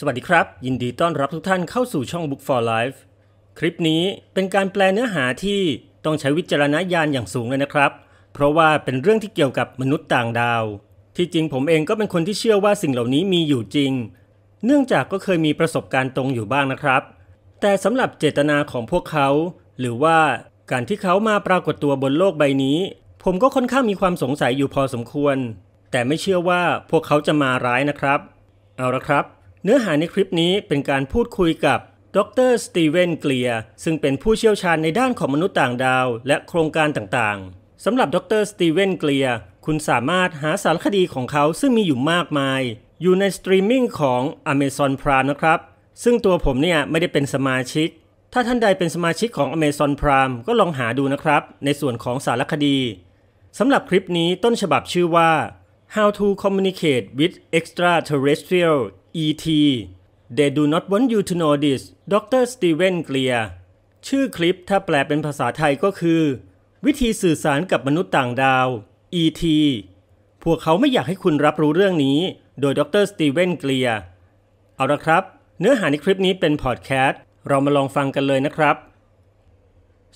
สวัสดีครับ ยินดีต้อนรับทุกท่านเข้าสู่ช่อง Book for Life คลิปนี้เป็นการแปลเนื้อหาที่ต้องใช้วิจารณญาณอย่างสูงเลยนะครับ เพราะว่าเป็นเรื่องที่เกี่ยวกับมนุษย์ต่างดาว ที่จริงผมเองก็เป็นคนที่เชื่อว่าสิ่งเหล่านี้มีอยู่จริง เนื่องจากก็เคยมีประสบการณ์ตรงอยู่บ้างนะครับ แต่สำหรับเจตนาของพวกเขา หรือว่าการที่เขามาปรากฏตัวบนโลกใบนี้ ผมก็ค่อนข้างมีความสงสัยอยู่พอสมควร แต่ไม่เชื่อว่าพวกเขาจะมาร้ายนะครับ เอาละครับเนื้อหาในคลิปนี้เป็นการพูดคุยกับดรสตีเวนเกลียซึ่งเป็นผู้เชี่ยวชาญในด้านของมนุษย์ต่างดาวและโครงการต่างๆสำหรับดรสตีเวนเกลียคุณสามารถหาสารคดีของเขาซึ่งมีอยู่มากมาย อยู่ในสตรีมมิ่งของ Amazon Prime นะครับ ซึ่งตัวผมเนี่ยไม่ได้เป็นสมาชิก ถ้าท่านใดเป็นสมาชิกของ Amazon Prime ก็ลองหาดูนะครับ ในส่วนของสารคดีสำหรับคลิปนี้ต้นฉบับชื่อว่า How to Communicate with Extraterrestrial ET They do not want you to know this ดรสตีเวนเกลียชื่อคลิปถ้าแปลเป็นภาษาไทยก็คือ วิธีสื่อสารกับมนุษย์ต่างดาว ET พวกเขาไม่อยากให้คุณรับรู้เรื่องนี้ โดยดรสตีเวนเกลียเอาละครับ เนื้อหาในคลิปนี้เป็นพอดแคสต์เรามาลองฟังกันเลยนะครับ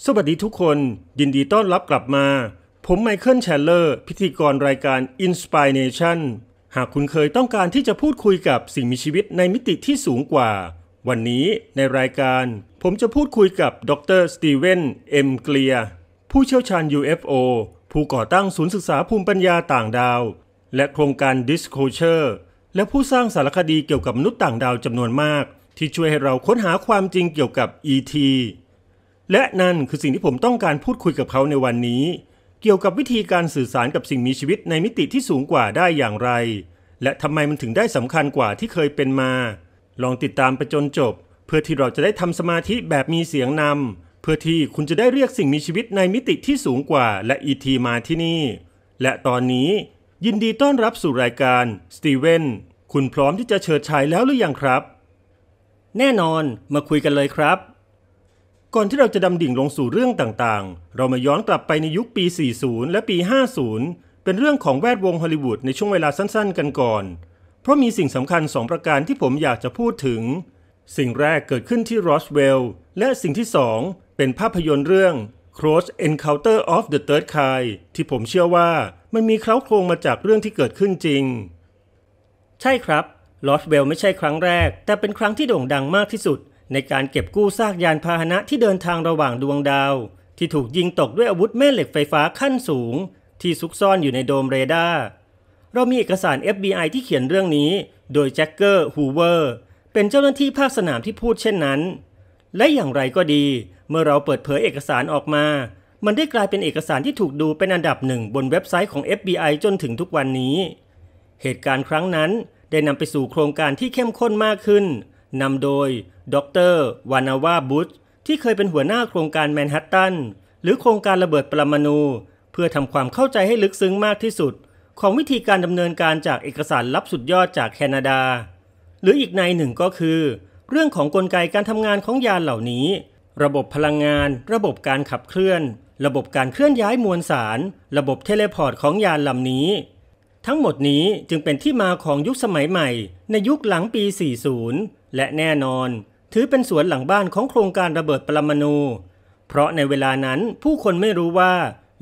สวัสดีทุกคนยินดีต้อนรับกลับมา ผมไมเคิลแชลเลอร์พิธีกรรายการ Inspiration หากคุณเคยต้องการที่จะพูดคุยกับสิ่งมีชีวิตในมิติที่สูงกว่า วันนี้ในรายการ ผมจะพูดคุยกับดรสตีเวนเอ็มเกลียผู้เชี่ยวชาญ UFO ผู้ก่อตั้งศูนย์ศึกษาภูมิปัญญาต่างดาว และโครงการ Disclosure และผู้สร้างสารคดีเกี่ยวกับมนุษย์ต่างดาวจำนวนมาก ที่ช่วยให้เราค้นหาความจริงเกี่ยวกับ ET และนั่นคือสิ่งที่ผมต้องการพูดคุยกับเขาในวันนี้เกี่ยวกับวิธีการสื่อสารกับสิ่งมีชีวิตในมิติที่สูงกว่าได้อย่างไร และทำไมมันถึงได้สำคัญกว่าที่เคยเป็นมา ลองติดตามไปจนจบเพื่อที่เราจะได้ทำสมาธิแบบมีเสียงนำเพื่อที่คุณจะได้เรียกสิ่งมีชีวิตในมิติที่สูงกว่าและอีทีมาที่นี่ และตอนนี้ยินดีต้อนรับสู่รายการสตีเวนคุณพร้อมที่จะเชิดชายแล้วหรือยังครับ แน่นอนมาคุยกันเลยครับก่อนที่เราจะดำดิ่งลงสู่เรื่องต่างๆ เรามาย้อนกลับไปในยุคปี 40 และปี 50 เป็นเรื่องของแวดวงฮอลลีวูดในช่วงเวลาสั้นๆ กันก่อน เพราะมีสิ่งสำคัญ 2 ประการที่ผมอยากจะพูดถึง สิ่งแรกเกิดขึ้นที่รอสเวลล์ และสิ่งที่ 2 เป็นภาพยนตร์เรื่อง Close Encounter of the Third Kind ที่ผมเชื่อว่ามันมีเคล้าโครงมาจากเรื่องที่เกิดขึ้นจริง ใช่ครับลอสเวลล์ไม่ใช่ครั้งแรก แต่เป็นครั้งที่โด่งดังมากที่สุดในการเก็บกู้ซากยานพาหนะที่เดินทางระหว่างดวงดาวที่ถูกยิงตกด้วยอาวุธแม่เหล็กไฟฟ้าขั้นสูงที่ซุกซ่อนอยู่ในโดมเรดาร์ เรามีเอกสาร FBI ที่เขียนเรื่องนี้โดยแจ็คเกอร์ฮูเวอร์เป็นเจ้าหน้าที่ภาคสนามที่พูดเช่นนั้น และอย่างไรก็ดี เมื่อเราเปิดเผยเอกสารออกมา มันได้กลายเป็นเอกสารที่ถูกดูเป็นอันดับหนึ่งบนเว็บไซต์ของ FBI จนถึงทุกวันนี้ เหตุการณ์ครั้งนั้นได้นำไปสู่โครงการที่เข้มข้นมากขึ้นนำโดยดรวานาวาบุชที่เคยเป็นหัวหน้าโครงการแมนฮัตตัน หรือโครงการระเบิดปรมาณูเพื่อทำความเข้าใจให้ลึกซึ้งมากที่สุด ของวิธีการดำเนินการจากเอกสารลับสุดยอดจากแคนาดา หรืออีกในหนึ่งก็คือ เรื่องของกลไกการทำงานของยานเหล่านี้ ระบบพลังงาน ระบบการขับเคลื่อน ระบบการเคลื่อนย้ายมวลสาร ระบบเทเลพอร์ตของยานลำนี้ ทั้งหมดนี้จึงเป็นที่มาของยุคสมัยใหม่ ในยุคหลังปี 40 และแน่นอนถือเป็นสวนหลังบ้านของโครงการระเบิดปรมาณูเพราะในเวลานั้น ผู้คนไม่รู้ว่า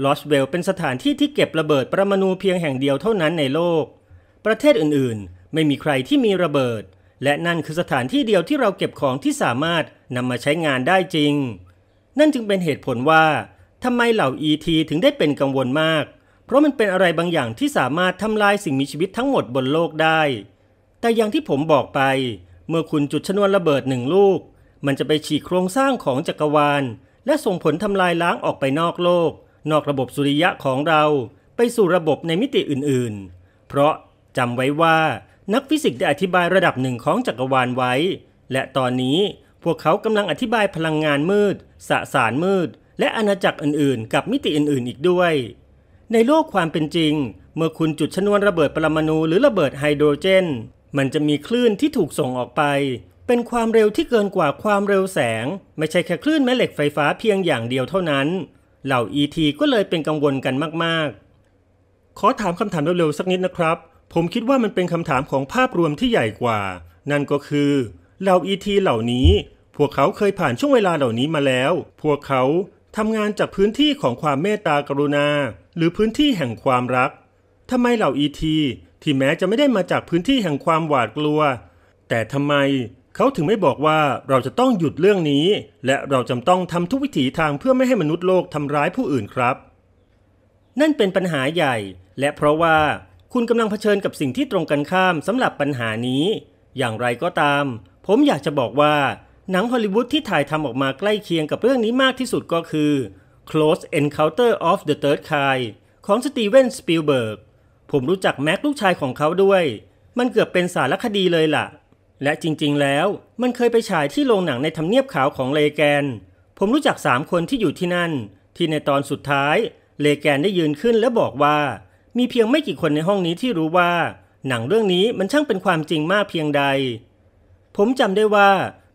ลอสเวลเป็นสถานที่ที่เก็บระเบิดปรมาณูเพียงแห่งเดียวเท่านั้นในโลก ประเทศอื่น ๆ ไม่มีใครที่มีระเบิด และนั่นคือสถานที่เดียวที่เราเก็บของที่สามารถนำมาใช้งานได้จริง นั่นจึงเป็นเหตุผลว่าทำไมเหล่าอีทีถึงได้เป็นกังวลมาก เพราะมันเป็นอะไรบางอย่างที่สามารถทำลายสิ่งมีชีวิตทั้งหมดบนโลกได้ แต่อย่างที่ผมบอกไปเมื่อคุณจุดชนวนระเบิดหนึ่งลูก มันจะไปฉีกโครงสร้างของจักรวาล และส่งผลทำลายล้างออกไปนอกโลก นอกระบบสุริยะของเราไปสู่ระบบในมิติอื่นๆ เพราะ จำไว้ว่า นักฟิสิกส์ได้อธิบายระดับหนึ่งของจักรวาลไว้ และตอนนี้พวกเขากำลังอธิบายพลังงานมืดสสารมืด และอาณาจักรอื่น ๆ กับมิติอื่น ๆ อีกด้วย ในโลกความเป็นจริง เมื่อคุณจุดชนวนระเบิดปรมาณูหรือระเบิดไฮโดรเจนมันจะมีคลื่นที่ถูกส่งออกไป เป็นความเร็วที่เกินกว่าความเร็วแสง ไม่ใช่แค่คลื่นแม่เหล็กไฟฟ้าเพียงอย่างเดียวเท่านั้น เหล่า ET ก็เลยเป็นกังวลกันมากๆ ขอถามคำถามเร็วๆสักนิดนะครับ ผมคิดว่ามันเป็นคำถามของภาพรวมที่ใหญ่กว่า นั่นก็คือเหล่า ET เหล่านี้ พวกเขาเคยผ่านช่วงเวลาเหล่านี้มาแล้ว พวกเขาทำงานจากพื้นที่ของความเมตตากรุณา หรือพื้นที่แห่งความรักทำไมเหล่า ET ที่แม้จะไม่ได้มาจากพื้นที่แห่งความหวาดกลัว แต่ทำไมเขาถึงไม่บอกว่าเราจะต้องหยุดเรื่องนี้ และเราจำต้องทำทุกวิถีทางเพื่อไม่ให้มนุษย์โลกทำร้ายผู้อื่นครับ นั่นเป็นปัญหาใหญ่ และเพราะว่าคุณกำลังเผชิญกับสิ่งที่ตรงกันข้ามสำหรับปัญหานี้ อย่างไรก็ตาม ผมอยากจะบอกว่าหนังฮอลลีวูดที่ถ่ายทำออกมาใกล้เคียงกับเรื่องนี้มากที่สุดก็คือ Close Encounter of the Third Kind ของสตีเวน สปิลเบิร์กผมรู้จักแม็กลูกชายของเขาด้วย มันเกือบเป็นสารคดีเลยละ่ะ และจริงๆแล้วมันเคยไปฉายที่โรงหนังในทำเนียบขาวของเลแกน ผมรู้จักสามคนที่อยู่ที่นั่น ที่ในตอนสุดท้ายเลแกนได้ยืนขึ้นและบอกว่า มีเพียงไม่กี่คนในห้องนี้ที่รู้ว่า หนังเรื่องนี้มันช่างเป็นความจริงมากเพียงใด ผมจำได้ว่า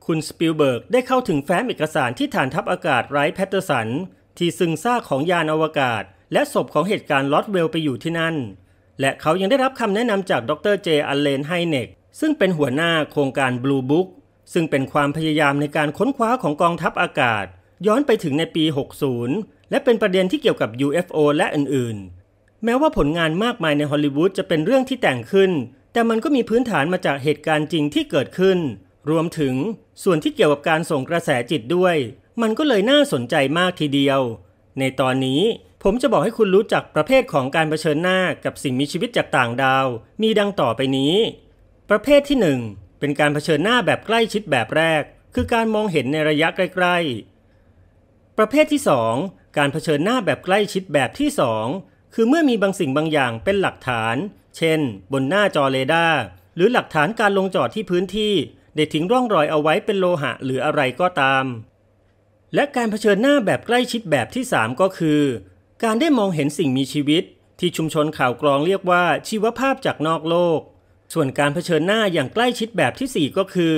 คุณสปิลเบิร์กได้เข้าถึงแฟ้มเอกสารที่ฐานทัพอากาศไรท์แพตเตอร์สันที่ซึ่งซากของยานอวกาศ และศพของเหตุการณ์ลอตเวลไปอยู่ที่นั่นและเขายังได้รับคำแนะนำจากดรเจอัลเลนไฮเนกซึ่งเป็นหัวหน้าโครงการ Blue Book ซึ่งเป็นความพยายามในการค้นคว้าของกองทัพอากาศ ย้อนไปถึงในปี 60 และเป็นประเด็นที่เกี่ยวกับ UFO และอื่นๆ แม้ว่าผลงานมากมายในฮอลลีวูดจะเป็นเรื่องที่แต่งขึ้น แต่มันก็มีพื้นฐานมาจากเหตุการณ์จริงที่เกิดขึ้น รวมถึงส่วนที่เกี่ยวกับการส่งกระแสจิตด้วย มันก็เลยน่าสนใจมากทีเดียว ในตอนนี้ผมจะบอกให้คุณรู้จักประเภทของการเผชิญหน้ากับสิ่งมีชีวิตจากต่างดาวมีดังต่อไปนี้ ประเภทที่ 1เป็นการเผชิญหน้าแบบใกล้ชิดแบบแรก คือการมองเห็นในระยะใกล้ ๆ ประเภทที่ 2 การเผชิญหน้าแบบใกล้ชิดแบบที่ 2 คือเมื่อมีบางสิ่งบางอย่างเป็นหลักฐาน เช่น บนหน้าจอเรดาร์หรือหลักฐานการลงจอดที่พื้นที่ ได้ทิ้งร่องรอยเอาไว้เป็นโลหะหรืออะไรก็ตาม และการเผชิญหน้าแบบใกล้ชิดแบบที่ 3 ก็คือการได้มองเห็นสิ่งมีชีวิต ที่ชุมชนข่าวกรองเรียกว่าชีวภาพจากนอกโลก ส่วนการเผชิญหน้าอย่างใกล้ชิดแบบที่ 4 ก็คือ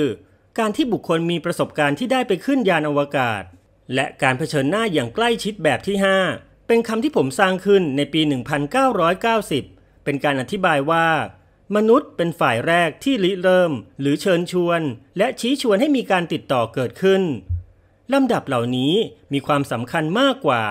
การที่บุคคลมีประสบการณ์ที่ได้ไปขึ้นยานอวกาศ และการเผชิญหน้าอย่างใกล้ชิดแบบที่ 5 เป็นคำที่ผมสร้างขึ้นในปี 1990 เป็นการอธิบายว่า มนุษย์เป็นฝ่ายแรกที่ริเริ่ม หรือเชิญชวน และชี้ชวนให้มีการติดต่อเกิดขึ้น ลำดับเหล่านี้มีความสำคัญมากกว่า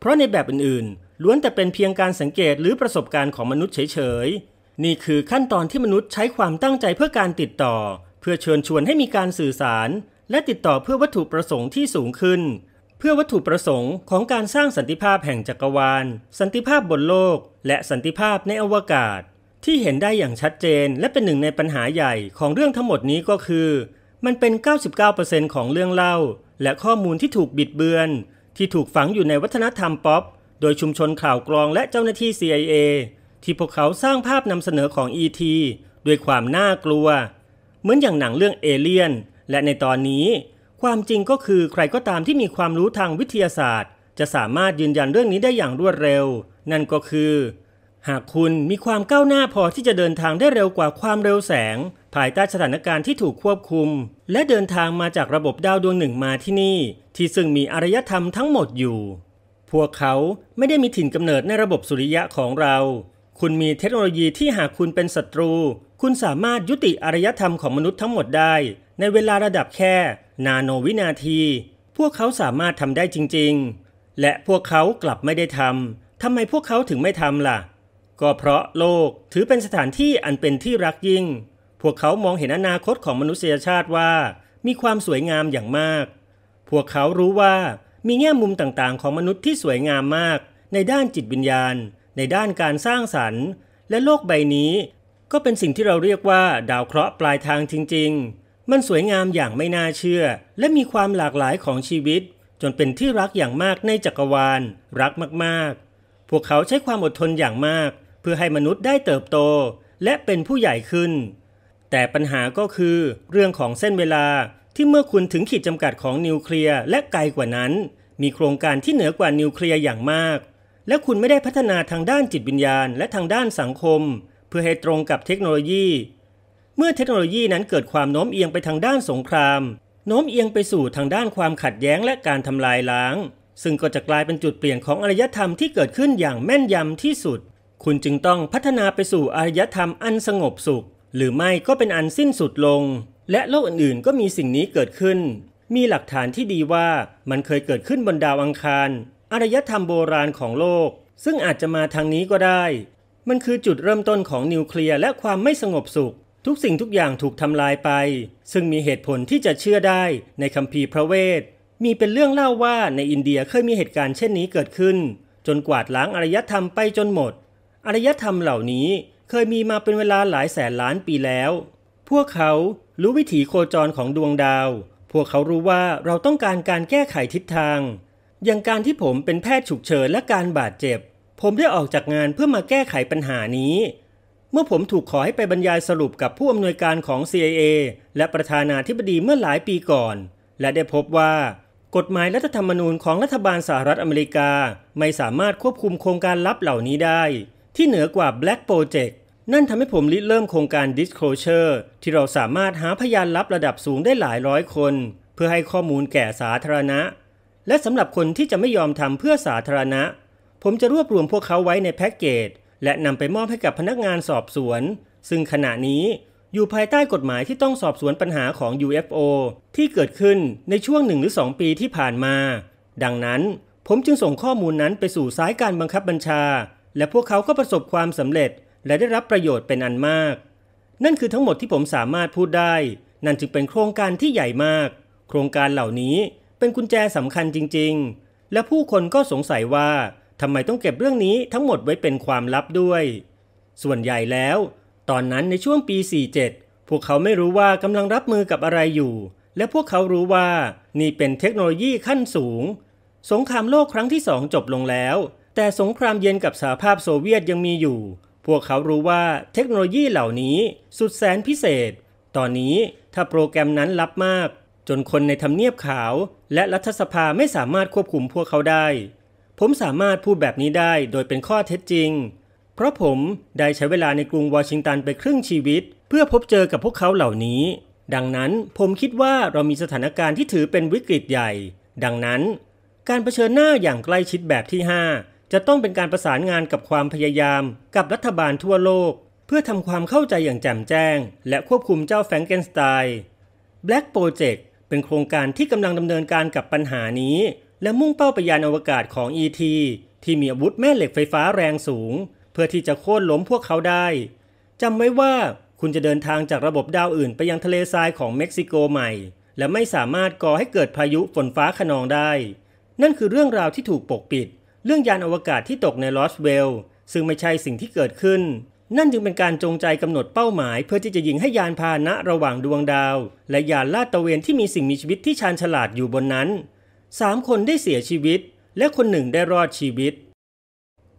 เพราะในแบบอื่น ๆ ล้วนแต่เป็นเพียงการสังเกตหรือประสบการณ์ของมนุษย์เฉย ๆ นี่คือขั้นตอนที่มนุษย์ใช้ความตั้งใจเพื่อการติดต่อ เพื่อเชิญชวนให้มีการสื่อสาร และติดต่อเพื่อวัตถุประสงค์ที่สูงขึ้น เพื่อวัตถุประสงค์ของการสร้างสันติภาพแห่งจักรวาล สันติภาพบนโลก และสันติภาพในอวกาศ ที่เห็นได้อย่างชัดเจน และเป็นหนึ่งในปัญหาใหญ่ของเรื่องทั้งหมดนี้ก็คือ มันเป็น 99%ของเรื่องเล่า และข้อมูลที่ถูกบิดเบือนที่ถูกฝังอยู่ในวัฒนธรรมป๊อปโดยชุมชนข่าวกรองและเจ้าหน้าที่ CIA ที่พวกเขาสร้างภาพนำเสนอของ E.T. ด้วยความน่ากลัว เหมือนอย่างหนังเรื่องเอเลียน และในตอนนี้ ความจริงก็คือใครก็ตามที่มีความรู้ทางวิทยาศาสตร์ จะสามารถยืนยันเรื่องนี้ได้อย่างรวดเร็ว นั่นก็คือหากคุณมีความก้าวหน้าพอที่จะเดินทางได้เร็วกว่าความเร็วแสง ภายใต้สถานการณ์ที่ถูกควบคุม และเดินทางมาจากระบบดาวดวงหนึ่งมาที่นี่ ที่ซึ่งมีอารยธรรมทั้งหมดอยู่ พวกเขาไม่ได้มีถิ่นกำเนิดในระบบสุริยะของเรา คุณมีเทคโนโลยีที่หากคุณเป็นศัตรู คุณสามารถยุติอารยธรรมของมนุษย์ทั้งหมดได้ ในเวลาระดับแค่ นาโนวินาที พวกเขาสามารถทำได้จริงๆ และพวกเขากลับไม่ได้ทำทำไมพวกเขาถึงไม่ทำล่ะก็เพราะโลกถือเป็นสถานที่อันเป็นที่รักยิ่ง พวกเขามองเห็นอนาคตของมนุษยชาติว่า มีความสวยงามอย่างมาก พวกเขารู้ว่ามีแง่มุมต่างๆ ของมนุษย์ที่สวยงามมาก ในด้านจิตวิญญาณ ในด้านการสร้างสรรค์ และโลกใบนี้ ก็เป็นสิ่งที่เราเรียกว่า ดาวเคราะห์ปลายทางจริงๆ มันสวยงามอย่างไม่น่าเชื่อ และมีความหลากหลายของชีวิต จนเป็นที่รักอย่างมากในจักรวาล รักมากๆ พวกเขาใช้ความอดทนอย่างมากเพื่อให้มนุษย์ได้เติบโตและเป็นผู้ใหญ่ขึ้น แต่ปัญหาก็คือเรื่องของเส้นเวลาที่เมื่อคุณถึงขีดจำกัดของนิวเคลียร์และไกลกว่านั้น มีโครงการที่เหนือกว่านิวเคลียร์อย่างมาก และคุณไม่ได้พัฒนาทางด้านจิตวิญญาณ และทางด้านสังคม เพื่อให้ตรงกับเทคโนโลยี เมื่อเทคโนโลยีนั้นเกิดความโน้มเอียงไปทางด้านสงคราม โน้มเอียงไปสู่ทางด้านความขัดแย้งและการทำลายล้าง ซึ่งก็จะกลายเป็นจุดเปลี่ยนของอารยธรรมที่เกิดขึ้นอย่างแม่นยำที่สุดคุณจึงต้องพัฒนาไปสู่อารยธรรมอันสงบสุข หรือไม่ก็เป็นอันสิ้นสุดลง และโลกอื่นๆก็มีสิ่งนี้เกิดขึ้น มีหลักฐานที่ดีว่ามันเคยเกิดขึ้นบนดาวอังคารอารยธรรมโบราณของโลก ซึ่งอาจจะมาทางนี้ก็ได้ มันคือจุดเริ่มต้นของนิวเคลียร์และความไม่สงบสุข ทุกสิ่งทุกอย่างถูกทำลายไป ซึ่งมีเหตุผลที่จะเชื่อได้ในคัมภีร์พระเวทมีเป็นเรื่องเล่าว่าในอินเดียเคยมีเหตุการณ์เช่นนี้เกิดขึ้น จนกวาดล้างอารยธรรมไปจนหมดอารยธรรมเหล่านี้เคยมีมาเป็นเวลาหลายแสนล้านปีแล้ว พวกเขารู้วิถีโคจรของดวงดาว พวกเขารู้ว่าเราต้องการการแก้ไขทิศทาง อย่างการที่ผมเป็นแพทย์ฉุกเฉินและการบาดเจ็บ ผมได้ออกจากงานเพื่อมาแก้ไขปัญหานี้ เมื่อผมถูกขอให้ไปบรรยายสรุปกับผู้อำนวยการของ CIA และประธานาธิบดีเมื่อหลายปีก่อน และได้พบว่า กฎหมายรัฐธรรมนูญของรัฐบาลสหรัฐอเมริกา ไม่สามารถควบคุมโครงการลับเหล่านี้ได้ที่เหนือกว่า Black Project นั่นทำให้ผมริเริ่มโครงการ Disclosure ที่เราสามารถหาพยานลับระดับสูงได้หลายร้อยคน เพื่อให้ข้อมูลแก่สาธารณะ และสำหรับคนที่จะไม่ยอมทำเพื่อสาธารณะ ผมจะรวบรวมพวกเขาไว้ในแพ็กเกจและนำไปมอบให้กับพนักงานสอบสวน ซึ่งขณะนี้อยู่ภายใต้กฎหมายที่ต้องสอบสวนปัญหาของ UFO ที่เกิดขึ้นในช่วงหนึ่งหรือ2ปีที่ผ่านมา ดังนั้นผมจึงส่งข้อมูลนั้นไปสู่สายการบังคับบัญชาและพวกเขาก็ประสบความสำเร็จ และได้รับประโยชน์เป็นอันมาก นั่นคือทั้งหมดที่ผมสามารถพูดได้ นั่นจึงเป็นโครงการที่ใหญ่มาก โครงการเหล่านี้เป็นกุญแจสำคัญจริงๆ และผู้คนก็สงสัยว่าทำไมต้องเก็บเรื่องนี้ทั้งหมดไว้เป็นความลับด้วย ส่วนใหญ่แล้ว ตอนนั้นในช่วงปี 47 พวกเขาไม่รู้ว่ากำลังรับมือกับอะไรอยู่ และพวกเขารู้ว่า นี่เป็นเทคโนโลยีขั้นสูง สงครามโลกครั้งที่สองจบลงแล้วแต่สงครามเย็นกับสหภาพโซเวียตยังมีอยู่ พวกเขารู้ว่าเทคโนโลยีเหล่านี้สุดแสนพิเศษ ตอนนี้ถ้าโปรแกรมนั้นลับมาก จนคนในทำเนียบขาว และรัฐสภาไม่สามารถควบคุมพวกเขาได้ ผมสามารถพูดแบบนี้ได้โดยเป็นข้อเท็จจริง เพราะผมได้ใช้เวลาในกรุงวอชิงตันไปครึ่งชีวิต เพื่อพบเจอกับพวกเขาเหล่านี้ ดังนั้นผมคิดว่าเรามีสถานการณ์ที่ถือเป็นวิกฤตใหญ่ ดังนั้น การเผชิญหน้าอย่างใกล้ชิดแบบที่5จะต้องเป็นการประสานงานกับความพยายามกับรัฐบาลทั่วโลกเพื่อทำความเข้าใจอย่างแจ่มแจ้งและควบคุมเจ้าแฟงเกนสไตน์ Black Project เป็นโครงการที่กำลังดำเนินการกับปัญหานี้ และมุ่งเป้าไปยานอวกาศของ ET ที่มีอาวุธแม่เหล็กไฟฟ้าแรงสูง เพื่อที่จะโค่นล้มพวกเขาได้จำไว้ว่าคุณจะเดินทางจากระบบดาวอื่นไปยังทะเลทรายของเม็กซิโกใหม่ และไม่สามารถก่อให้เกิดพายุฝนฟ้าขนองได้ นั่นคือเรื่องราวที่ถูกปกปิดเรื่องยานอวกาศที่ตกในลอสเวลซึ่งไม่ใช่สิ่งที่เกิดขึ้น นั่นจึงเป็นการจงใจกำหนดเป้าหมาย เพื่อที่จะยิงให้ยานพาหนะระหว่างดวงดาว และยานลาดตระเวนที่มีสิ่งมีชีวิตที่ชาญฉลาดอยู่บนนั้นสามคนได้เสียชีวิต และคนหนึ่งได้รอดชีวิต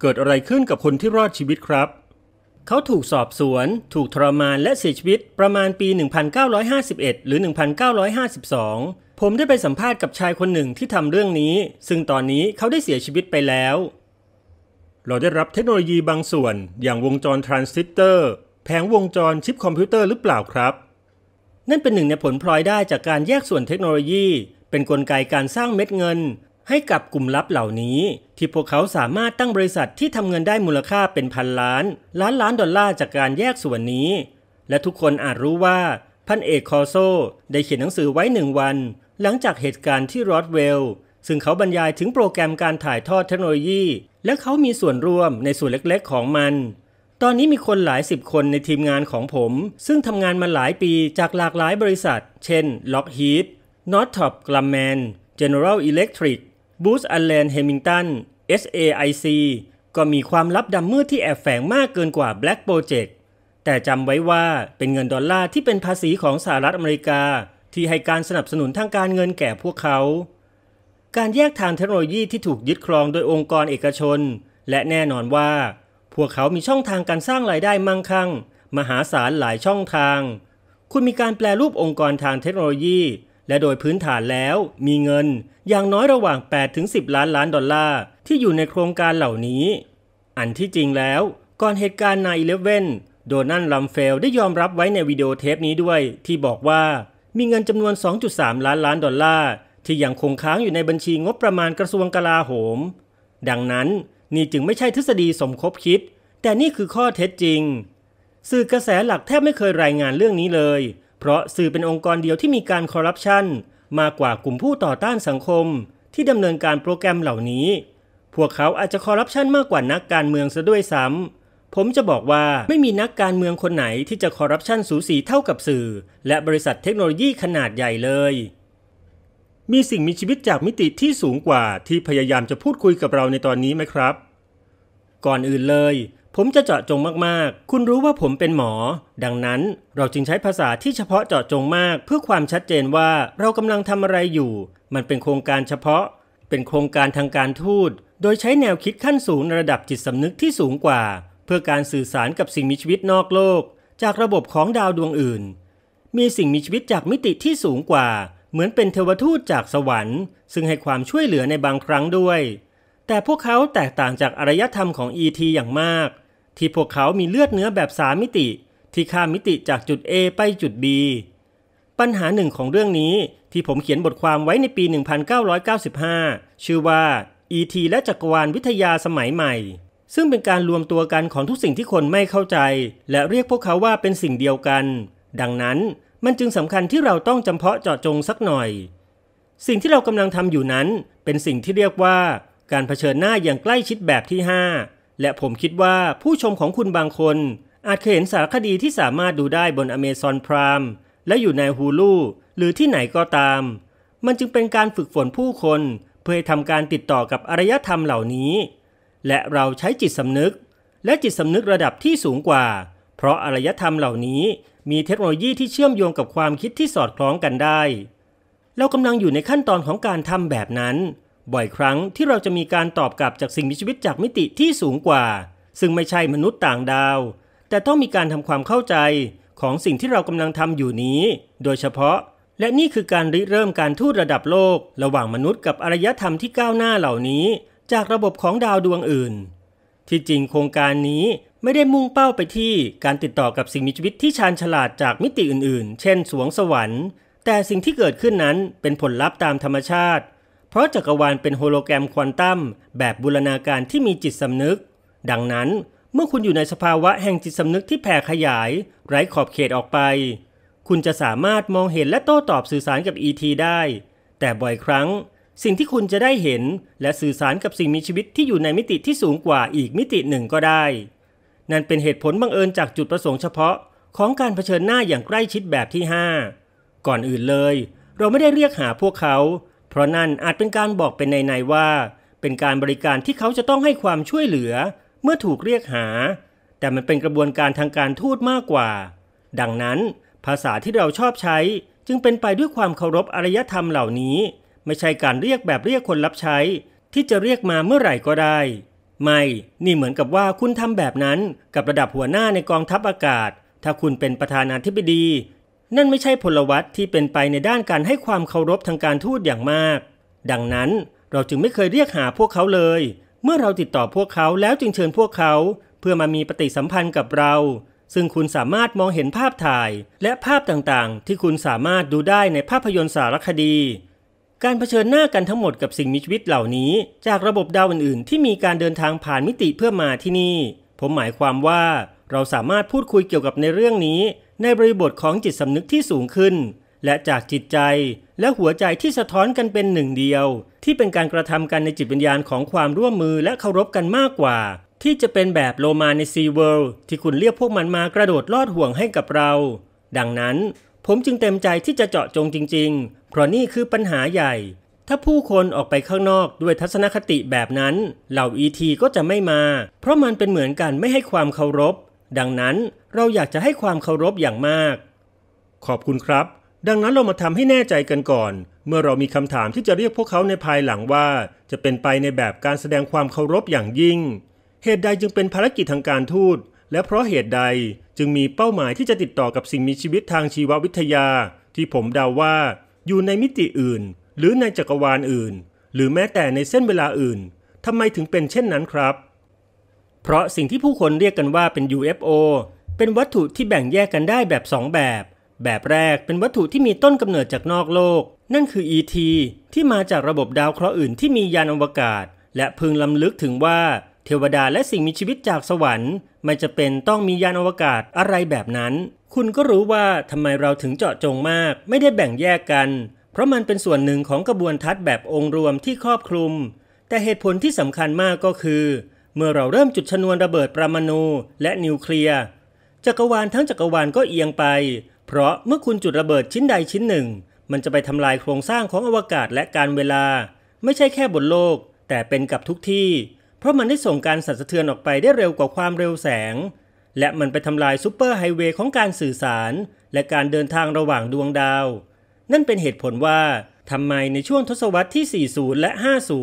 เกิดอะไรขึ้นกับคนที่รอดชีวิตครับ เขาถูกสอบสวน ถูกทรมานและเสียชีวิตประมาณปี 1951หรือ1952ผมได้ไปสัมภาษณ์กับชายคนหนึ่งที่ทำเรื่องนี้ ซึ่งตอนนี้เขาได้เสียชีวิตไปแล้ว เราได้รับเทคโนโลยีบางส่วน อย่างวงจรทรานซิสเตอร์ แผงวงจรชิปคอมพิวเตอร์หรือเปล่าครับ นั่นเป็นหนึ่งในผลพลอยได้จากการแยกส่วนเทคโนโลยี เป็นนกลไกการสร้างเม็ดเงิน ให้กับกลุ่มลับเหล่านี้ ที่พวกเขาสามารถตั้งบริษัทที่ทำเงินได้มูลค่าเป็นพันล้าน ล้านล้านดอลลาร์จากการแยกส่วนนี้ และทุกคนอาจรู้ว่าพันเอกคอโซได้เขียนหนังสือไว้หนึ่งวันหลังจากเหตุการณ์ที่รอดเวล ซึ่งเขาบรรยายถึงโปรแกรมการถ่ายทอดเทคโนโลยี และเขามีส่วนร่วมในส่วนเล็กๆของมัน ตอนนี้มีคนหลายสิบคนในทีมงานของผม ซึ่งทำงานมาหลายปีจากหลากหลายบริษัท เช่น Lockheed, n o r t h o p Grumman, General Electric, Booz Allen Hamilton, SAIC ก็มีความลับดำมืดที่แอบแฝงมากเกินกว่า Black Project แต่จำไว้ว่าเป็นเงินดอลลาร์ที่เป็นภาษีของสหรัฐอเมริกาที่ให้การสนับสนุนทางการเงินแก่พวกเขา การแยกทางเทคโนโลยีที่ถูกยึดครองโดยองค์กรเอกชน และแน่นอนว่า พวกเขา มีช่องทางการสร้างรายได้มั่งคั่งมหาศาลหลายช่องทาง คุณมีการแปลรูปองค์กรทางเทคโนโลยี และโดยพื้นฐานแล้ว มีเงินอย่างน้อยระหว่าง8-10 ล้านล้านดอลลาร์ที่อยู่ในโครงการเหล่านี้ อันที่จริงแล้ว ก่อนเหตุการณ์ในอีเลฟเว่นโดนัลด์ลัมเฟลได้ยอมรับไว้ในวิดีโอเทปนี้ด้วย ที่บอกว่ามีเงินจำนวน 2.3 ล้านล้านดอลลาร์ที่ยังคงค้างอยู่ในบัญชีงบประมาณกระทรวงกลาโหม ดังนั้นนี่จึงไม่ใช่ทฤษฎีสมคบคิด แต่นี่คือข้อเท็จจริง สื่อกระแสหลักแทบไม่เคยรายงานเรื่องนี้เลย เพราะสื่อเป็นองค์กรเดียวที่มีการคอร์รัปชันมากกว่ากลุ่มผู้ต่อต้านสังคมที่ดำเนินการโปรแกรมเหล่านี้ พวกเขาอาจจะคอร์รัปชันมากกว่านักการเมืองซะด้วยซ้ำผมจะบอกว่าไม่มีนักการเมืองคนไหนที่จะคอร์รัปชันสูสีเท่ากับสื่อ และบริษัทเทคโนโลยีขนาดใหญ่เลย มีสิ่งมีชีวิตจากมิติที่สูงกว่า ที่พยายามจะพูดคุยกับเราในตอนนี้ไหมครับ ก่อนอื่นเลย ผมจะเจาะจงมากๆ คุณรู้ว่าผมเป็นหมอ ดังนั้นเราจึงใช้ภาษาที่เฉพาะเจาะจงมาก เพื่อความชัดเจนว่าเรากำลังทำอะไรอยู่ มันเป็นโครงการเฉพาะ เป็นโครงการทางการทูต โดยใช้แนวคิดขั้นสูงในระดับจิตสำนึกที่สูงกว่าพื่อการสื่อสารกับสิ่งมีชีวิตนอกโลก จากระบบของดาวดวงอื่น มีสิ่งมีชีวิตจากมิติที่สูงกว่า เหมือนเป็นเทวทูตจากสวรรค์ซึ่งให้ความช่วยเหลือในบางครั้งด้วย แต่พวกเขาแตกต่างจากอารยธรรมของอีทีอย่างมาก ที่พวกเขามีเลือดเนื้อแบบสามิติ ที่ข้ามมิติจากจุด A ไปจุด B ปัญหาหนึ่งของเรื่องนี้ที่ผมเขียนบทความไว้ในปี 1995 ชื่อว่า E.T. และจักรวาลวิทยาสมัยใหม่ซึ่งเป็นการรวมตัวกันของทุกสิ่งที่คนไม่เข้าใจ และเรียกพวกเขาว่าเป็นสิ่งเดียวกัน ดังนั้นมันจึงสำคัญที่เราต้องจำเพาะเจาะจงสักหน่อย สิ่งที่เรากำลังทำอยู่นั้นเป็นสิ่งที่เรียกว่า การเผชิญหน้าอย่างใกล้ชิดแบบที่ 5 และผมคิดว่าผู้ชมของคุณบางคน อาจเคยเห็นสารคดีที่สามารถดูได้บน Amazon Prime และอยู่ใน Hulu หรือที่ไหนก็ตาม มันจึงเป็นการฝึกฝนผู้คน เพื่อทำการติดต่อกับอารยธรรมเหล่านี้และเราใช้จิตสำนึก และจิตสำนึกระดับที่สูงกว่า เพราะอารยธรรมเหล่านี้มีเทคโนโลยีที่เชื่อมโยงกับความคิดที่สอดคล้องกันได้ เรากำลังอยู่ในขั้นตอนของการทำแบบนั้น บ่อยครั้งที่เราจะมีการตอบกลับจากสิ่งมีชีวิตจากมิติที่สูงกว่า ซึ่งไม่ใช่มนุษย์ต่างดาว แต่ต้องมีการทำความเข้าใจ ของสิ่งที่เรากำลังทำอยู่นี้ โดยเฉพาะ และนี่คือการริเริ่มการทูตระดับโลก ระหว่างมนุษย์กับอารยธรรมที่ก้าวหน้าเหล่านี้จากระบบของดาวดวงอื่น ที่จริงโครงการนี้ไม่ได้มุ่งเป้าไปที่การติดต่อกับสิ่งมีชีวิตที่ชาญฉลาดจากมิติอื่นๆ เช่น สวงสวรรค์ แต่สิ่งที่เกิดขึ้นนั้นเป็นผลลัพธ์ตามธรรมชาติ เพราะจักรวาลเป็นโฮโลแกรมควอนตัมแบบบูรณาการที่มีจิตสำนึก ดังนั้นเมื่อคุณอยู่ในสภาวะแห่งจิตสำนึกที่แผ่ขยาย ไร้ขอบเขตออกไป คุณจะสามารถมองเห็นและโต้ตอบสื่อสารกับ ET ได้ แต่บ่อยครั้งสิ่งที่คุณจะได้เห็น และสื่อสารกับสิ่งมีชีวิตที่อยู่ในมิติที่สูงกว่าอีกมิติหนึ่งก็ได้ นั่นเป็นเหตุผลบังเอิญจากจุดประสงค์เฉพาะ ของการเผชิญหน้าอย่างใกล้ชิดแบบที่ 5 ก่อนอื่นเลยเราไม่ได้เรียกหาพวกเขา เพราะนั่นอาจเป็นการบอกเป็นในในว่า เป็นการบริการที่เขาจะต้องให้ความช่วยเหลือ เมื่อถูกเรียกหา แต่มันเป็นกระบวนการทางการทูตมากกว่า ดังนั้น ภาษาที่เราชอบใช้ จึงเป็นไปด้วยความเคารพอารยธรรมเหล่านี้ไม่ใช่การเรียกแบบเรียกคนรับใช้ที่จะเรียกมาเมื่อไหร่ก็ได้ ไม่ นี่เหมือนกับว่าคุณทำแบบนั้นกับระดับหัวหน้าในกองทัพอากาศ ถ้าคุณเป็นประธานาธิบดี นั่นไม่ใช่พลวัตที่เป็นไปในด้านการให้ความเคารพทางการทูตอย่างมาก ดังนั้นเราจึงไม่เคยเรียกหาพวกเขาเลย เมื่อเราติดต่อพวกเขาแล้วจึงเชิญพวกเขาเพื่อมามีปฏิสัมพันธ์กับเรา ซึ่งคุณสามารถมองเห็นภาพถ่ายและภาพต่างๆ ที่คุณสามารถดูได้ในภาพยนตร์สารคดีการเผชิญหน้ากันทั้งหมดกับสิ่งมีชีวิตเหล่านี้จากระบบดาวอื่นๆ ที่มีการเดินทางผ่านมิติเพื่อมาที่นี่ ผมหมายความว่าเราสามารถพูดคุยเกี่ยวกับในเรื่องนี้ในบริบทของจิตสำนึกที่สูงขึ้นและจากจิตใจและหัวใจที่สะท้อนกันเป็นหนึ่งเดียวที่เป็นการกระทำกันในจิตวิญญาณของความร่วมมือและเคารพกันมากกว่าที่จะเป็นแบบโลมาในซีเวิลด์ที่คุณเรียกพวกมันมากระโดดลอดห่วงให้กับเราดังนั้นผมจึงเต็มใจที่จะเจาะจงจริงเพราะนี่คือปัญหาใหญ่ ถ้าผู้คนออกไปข้างนอกด้วยทัศนคติแบบนั้น เหล่าอีทีก็จะไม่มา เพราะมันเป็นเหมือนกันไม่ให้ความเคารพ ดังนั้นเราอยากจะให้ความเคารพอย่างมาก ขอบคุณครับ ดังนั้นเรามาทำให้แน่ใจกันก่อน เมื่อเรามีคำถามที่จะเรียกพวกเขาในภายหลังว่า จะเป็นไปในแบบการแสดงความเคารพอย่างยิ่ง เหตุใดจึงเป็นภารกิจทางการทูต และเพราะเหตุใดจึงมีเป้าหมายที่จะติดต่อกับสิ่งมีชีวิตทางชีววิทยา ที่ผมเดาว่าอยู่ในมิติอื่น หรือในจักรวาลอื่น หรือแม้แต่ในเส้นเวลาอื่นทำไมถึงเป็นเช่นนั้นครับ เพราะสิ่งที่ผู้คนเรียกกันว่าเป็น UFO เป็นวัตถุที่แบ่งแยกกันได้แบบ 2 แบบ แบบแรกเป็นวัตถุที่มีต้นกำเนิดจากนอกโลก นั่นคือ ET ที่มาจากระบบดาวเคราะห์อื่นที่มียานอวกาศ และพึงลำลึกถึงว่าเทวดาและสิ่งมีชีวิตจากสวรรค์ไม่จะเป็นต้องมียานอวกาศอะไรแบบนั้น คุณก็รู้ว่าทำไมเราถึงเจาะจงมากไม่ได้แบ่งแยกกัน เพราะมันเป็นส่วนหนึ่งของกระบวนทัศน์แบบองค์รวมที่ครอบคลุม แต่เหตุผลที่สำคัญมากก็คือ เมื่อเราเริ่มจุดชนวนระเบิดปรมาณู และนิวเคลียร์จักรวาลทั้งจักรวาลก็เอียงไป เพราะเมื่อคุณจุดระเบิดชิ้นใดชิ้นหนึ่ง มันจะไปทำลายโครงสร้างของอวกาศและการเวลา ไม่ใช่แค่บนโลก แต่เป็นกับทุกที่เพราะมันได้ส่งการสั่นสะเทือนออกไปได้เร็วกว่าความเร็วแสง และมันไปทำลายซูเปอร์ไฮเวย์ของการสื่อสาร และการเดินทางระหว่างดวงดาว นั่นเป็นเหตุผลว่า ทำไมในช่วงทศวรรษที่ 40 และ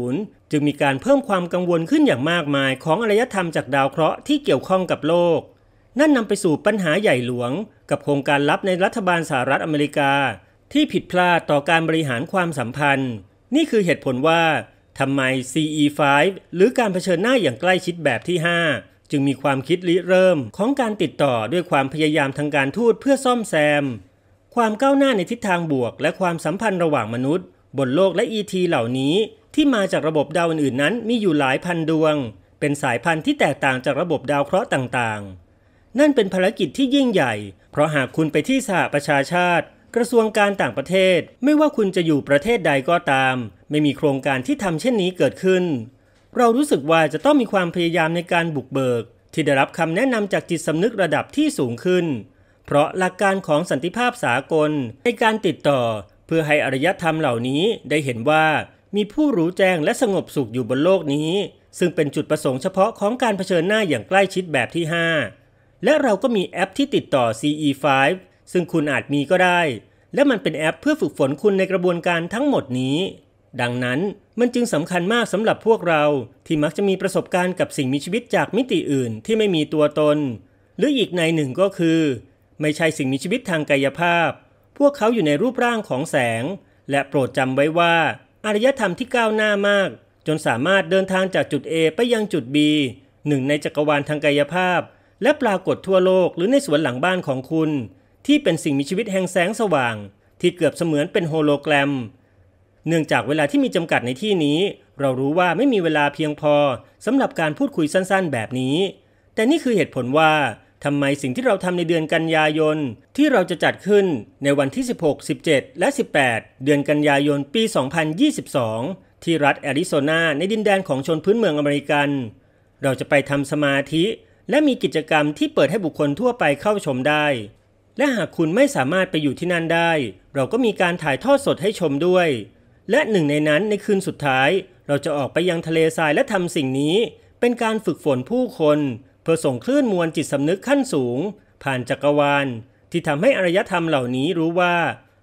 50 จึงมีการเพิ่มความกังวลขึ้นอย่างมากมายของอารยธรรมจากดาวเคราะห์ที่เกี่ยวข้องกับโลก นั่นนำไปสู่ปัญหาใหญ่หลวง กับโครงการลับในรัฐบาลสหรัฐอเมริกา ที่ผิดพลาดต่อการบริหารความสัมพันธ์ นี่คือเหตุผลว่าทำไม CE5 หรือการเผชิญหน้าอย่างใกล้ชิดแบบที่ 5 จึงมีความคิดริเริ่มของการติดต่อด้วยความพยายามทางการทูตเพื่อซ่อมแซม ความก้าวหน้าในทิศทางบวก และความสัมพันธ์ระหว่างมนุษย์ บนโลกและ ET เหล่านี้ ที่มาจากระบบดาวอื่นๆนั้น มีอยู่หลายพันดวง เป็นสายพันธุ์ที่แตกต่างจากระบบดาวเคราะห์ต่างๆ นั่นเป็นภารกิจที่ยิ่งใหญ่ เพราะหากคุณไปที่สหประชาชาติกระทรวงการต่างประเทศ ไม่ว่าคุณจะอยู่ประเทศใดก็ตาม ไม่มีโครงการที่ทำเช่นนี้เกิดขึ้น เรารู้สึกว่าจะต้องมีความพยายามในการบุกเบิก ที่ได้รับคำแนะนำจากจิตสำนึกระดับที่สูงขึ้น เพราะหลักการของสันติภาพสากล ในการติดต่อ เพื่อให้อารยธรรมเหล่านี้ได้เห็นว่า มีผู้รู้แจ้งและสงบสุขอยู่บนโลกนี้ ซึ่งเป็นจุดประสงค์เฉพาะของการเผชิญหน้าอย่างใกล้ชิดแบบที่ 5 และเราก็มีแอปที่ติดต่อ CE5 ซึ่งคุณอาจมีก็ได้ และมันเป็นแอปเพื่อฝึกฝนคุณในกระบวนการทั้งหมดนี้ ดังนั้นมันจึงสำคัญมากสำหรับพวกเราที่มักจะมีประสบการณ์กับสิ่งมีชีวิตจากมิติอื่นที่ไม่มีตัวตน หรืออีกในหนึ่งก็คือ ไม่ใช่สิ่งมีชีวิตทางกายภาพ พวกเขาอยู่ในรูปร่างของแสง และโปรดจำไว้ว่าอารยธรรมที่ก้าวหน้ามาก จนสามารถเดินทางจากจุด A ไปยังจุด B หนึ่งในจักรวาลทางกายภาพ และปรากฏทั่วโลกหรือในสวนหลังบ้านของคุณที่เป็นสิ่งมีชีวิตแห่งแสงสว่างที่เกือบเสมือนเป็นโฮโลแกรม เนื่องจากเวลาที่มีจำกัดในที่นี้ เรารู้ว่าไม่มีเวลาเพียงพอสำหรับการพูดคุยสั้นๆแบบนี้ แต่นี่คือเหตุผลว่าทำไมสิ่งที่เราทำในเดือนกันยายน ที่เราจะจัดขึ้นในวันที่16 17 และ 18 เดือนกันยายนปี 2022 ที่รัฐแอริโซนาในดินแดนของชนพื้นเมืองอเมริกัน เราจะไปทำสมาธิ และมีกิจกรรมที่เปิดให้บุคคลทั่วไปเข้าชมได้และหากคุณไม่สามารถไปอยู่ที่นั่นได้ เราก็มีการถ่ายทอดสดให้ชมด้วย และหนึ่งในนั้นในคืนสุดท้าย เราจะออกไปยังทะเลทรายและทำสิ่งนี้ เป็นการฝึกฝนผู้คน เพื่อส่งคลื่นมวลจิตสำนึกขั้นสูง ผ่านจักรวาล ที่ทำให้อารยธรรมเหล่านี้รู้ว่า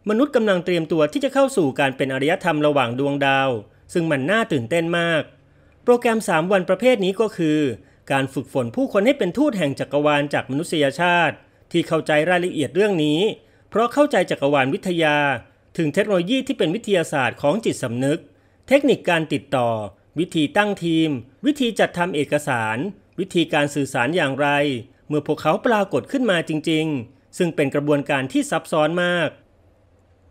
มนุษย์กำลังเตรียมตัวที่จะเข้าสู่การเป็นอารยธรรมระหว่างดวงดาว ซึ่งมันน่าตื่นเต้นมาก โปรแกรม 3 วันประเภทนี้ก็คือ การฝึกฝนผู้คนให้เป็นทูตแห่งจักรวาลจากมนุษยชาติที่เข้าใจรายละเอียดเรื่องนี้ เพราะเข้าใจจักรวาลวิทยา ถึงเทคโนโลยีที่เป็นวิทยาศาสตร์ของจิตสำนึก เทคนิคการติดต่อ วิธีตั้งทีม วิธีจัดทำเอกสาร วิธีการสื่อสารอย่างไร เมื่อพวกเขาปรากฏขึ้นมาจริง ๆ ซึ่งเป็นกระบวนการที่ซับซ้อนมาก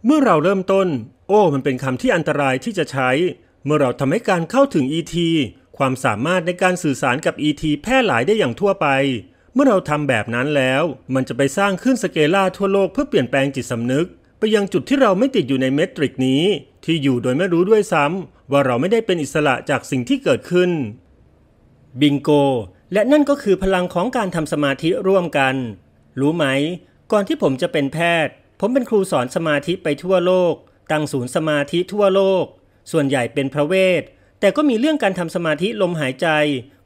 เมื่อเราเริ่มต้น โอ้ มันเป็นคำที่อันตรายที่จะใช้ เมื่อเราทำให้การเข้าถึง ET ความสามารถในการสื่อสารกับ ET แพร่หลายได้อย่างทั่วไปเมื่อเราทำแบบนั้นแล้ว มันจะไปสร้างขึ้นสเกล่าทั่วโลกเพื่อเปลี่ยนแปลงจิตสำนึก ไปยังจุดที่เราไม่ติดอยู่ในเมตริกนี้ ที่อยู่โดยไม่รู้ด้วยซ้ำว่าเราไม่ได้เป็นอิสระจากสิ่งที่เกิดขึ้น บิงโก และนั่นก็คือพลังของการทำสมาธิร่วมกัน รู้ไหม ก่อนที่ผมจะเป็นแพทย์ ผมเป็นครูสอนสมาธิไปทั่วโลก ตั้งศูนย์สมาธิทั่วโลก ส่วนใหญ่เป็นพระเวทแต่ก็มีเรื่องการทำสมาธิลมหายใจ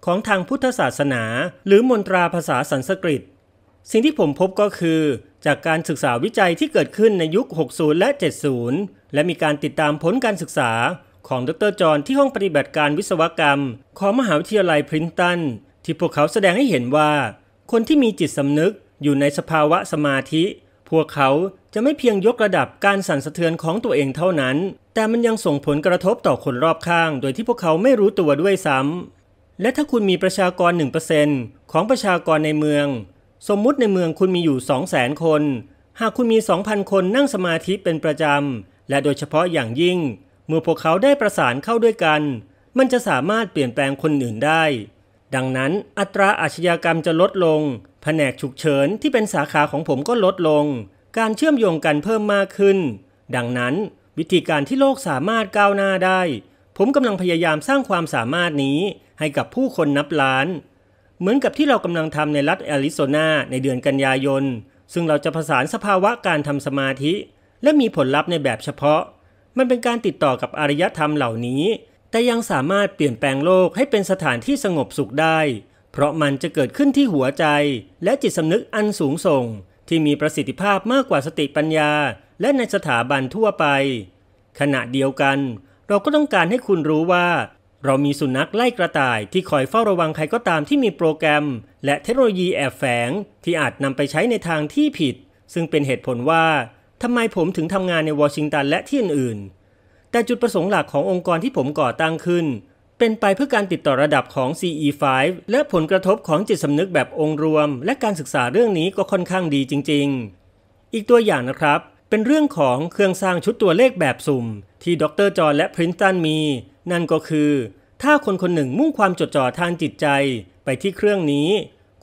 ของทางพุทธศาสนาหรือมนตราภาษาสันสกฤต สิ่งที่ผมพบก็คือจากการศึกษาวิจัยที่เกิดขึ้นในยุค 60 และ 70 และมีการติดตามผลการศึกษาของดรจอห์นที่ห้องปฏิบัติการวิศวกรรม ของมหาวิทยาลัยพรินตันที่พวกเขาแสดงให้เห็นว่าคนที่มีจิตสำนึกอยู่ในสภาวะสมาธิพวกเขาจะไม่เพียงยกระดับการสั่นสะเทือนของตัวเองเท่านั้น แต่มันยังส่งผลกระทบต่อคนรอบข้างโดยที่พวกเขาไม่รู้ตัวด้วยซ้ำ และถ้าคุณมีประชากร1%ของประชากรในเมือง สมมุติในเมืองคุณมีอยู่200,000คน หากคุณมี2,000คนนั่งสมาธิเป็นประจำ และโดยเฉพาะอย่างยิ่ง เมื่อพวกเขาได้ประสานเข้าด้วยกัน มันจะสามารถเปลี่ยนแปลงคนอื่นได้ ดังนั้นอัตราอาชญากรรมจะลดลงผนกฉุกเฉินที่เป็นสาขาของผมก็ลดลง การเชื่อมโยงกันเพิ่มมากขึ้น ดังนั้นวิธีการที่โลกสามารถก้าวหน้าได้ ผมกำลังพยายามสร้างความสามารถนี้ให้กับผู้คนนับล้าน เหมือนกับที่เรากำลังทำในรัฐแอริโซนาในเดือนกันยายน ซึ่งเราจะผสานสภาวะการทำสมาธิ และมีผลลัพธ์ในแบบเฉพาะ มันเป็นการติดต่อกับอารยธรรมเหล่านี้ แต่ยังสามารถเปลี่ยนแปลงโลกให้เป็นสถานที่สงบสุขได้เพราะมันจะเกิดขึ้นที่หัวใจ และจิตสำนึกอันสูงส่ง ที่มีประสิทธิภาพมากกว่าสติปัญญา และในสถาบันทั่วไป ขณะเดียวกัน เราก็ต้องการให้คุณรู้ว่า เรามีสุนัขไล่กระต่ายที่คอยเฝ้าระวังใครก็ตามที่มีโปรแกรม และเทคโนโลยีแอบแฝง ที่อาจนำไปใช้ในทางที่ผิด ซึ่งเป็นเหตุผลว่าทำไมผมถึงทำงานในวอชิงตัน และที่อื่นๆแต่จุดประสงค์หลักขององค์กรที่ผมก่อตั้งขึ้นเป็นไปเพื่อการติดต่อระดับของ CE5 และผลกระทบของจิตสำนึกแบบองค์รวม และการศึกษาเรื่องนี้ก็ค่อนข้างดีจริงๆ อีกตัวอย่างนะครับ เป็นเรื่องของเครื่องสร้างชุดตัวเลขแบบสุ่ม ที่ดรจอร์และพรินตันมี นั่นก็คือ ถ้าคนคนหนึ่งมุ่งความจดจ่อทางจิตใจ ไปที่เครื่องนี้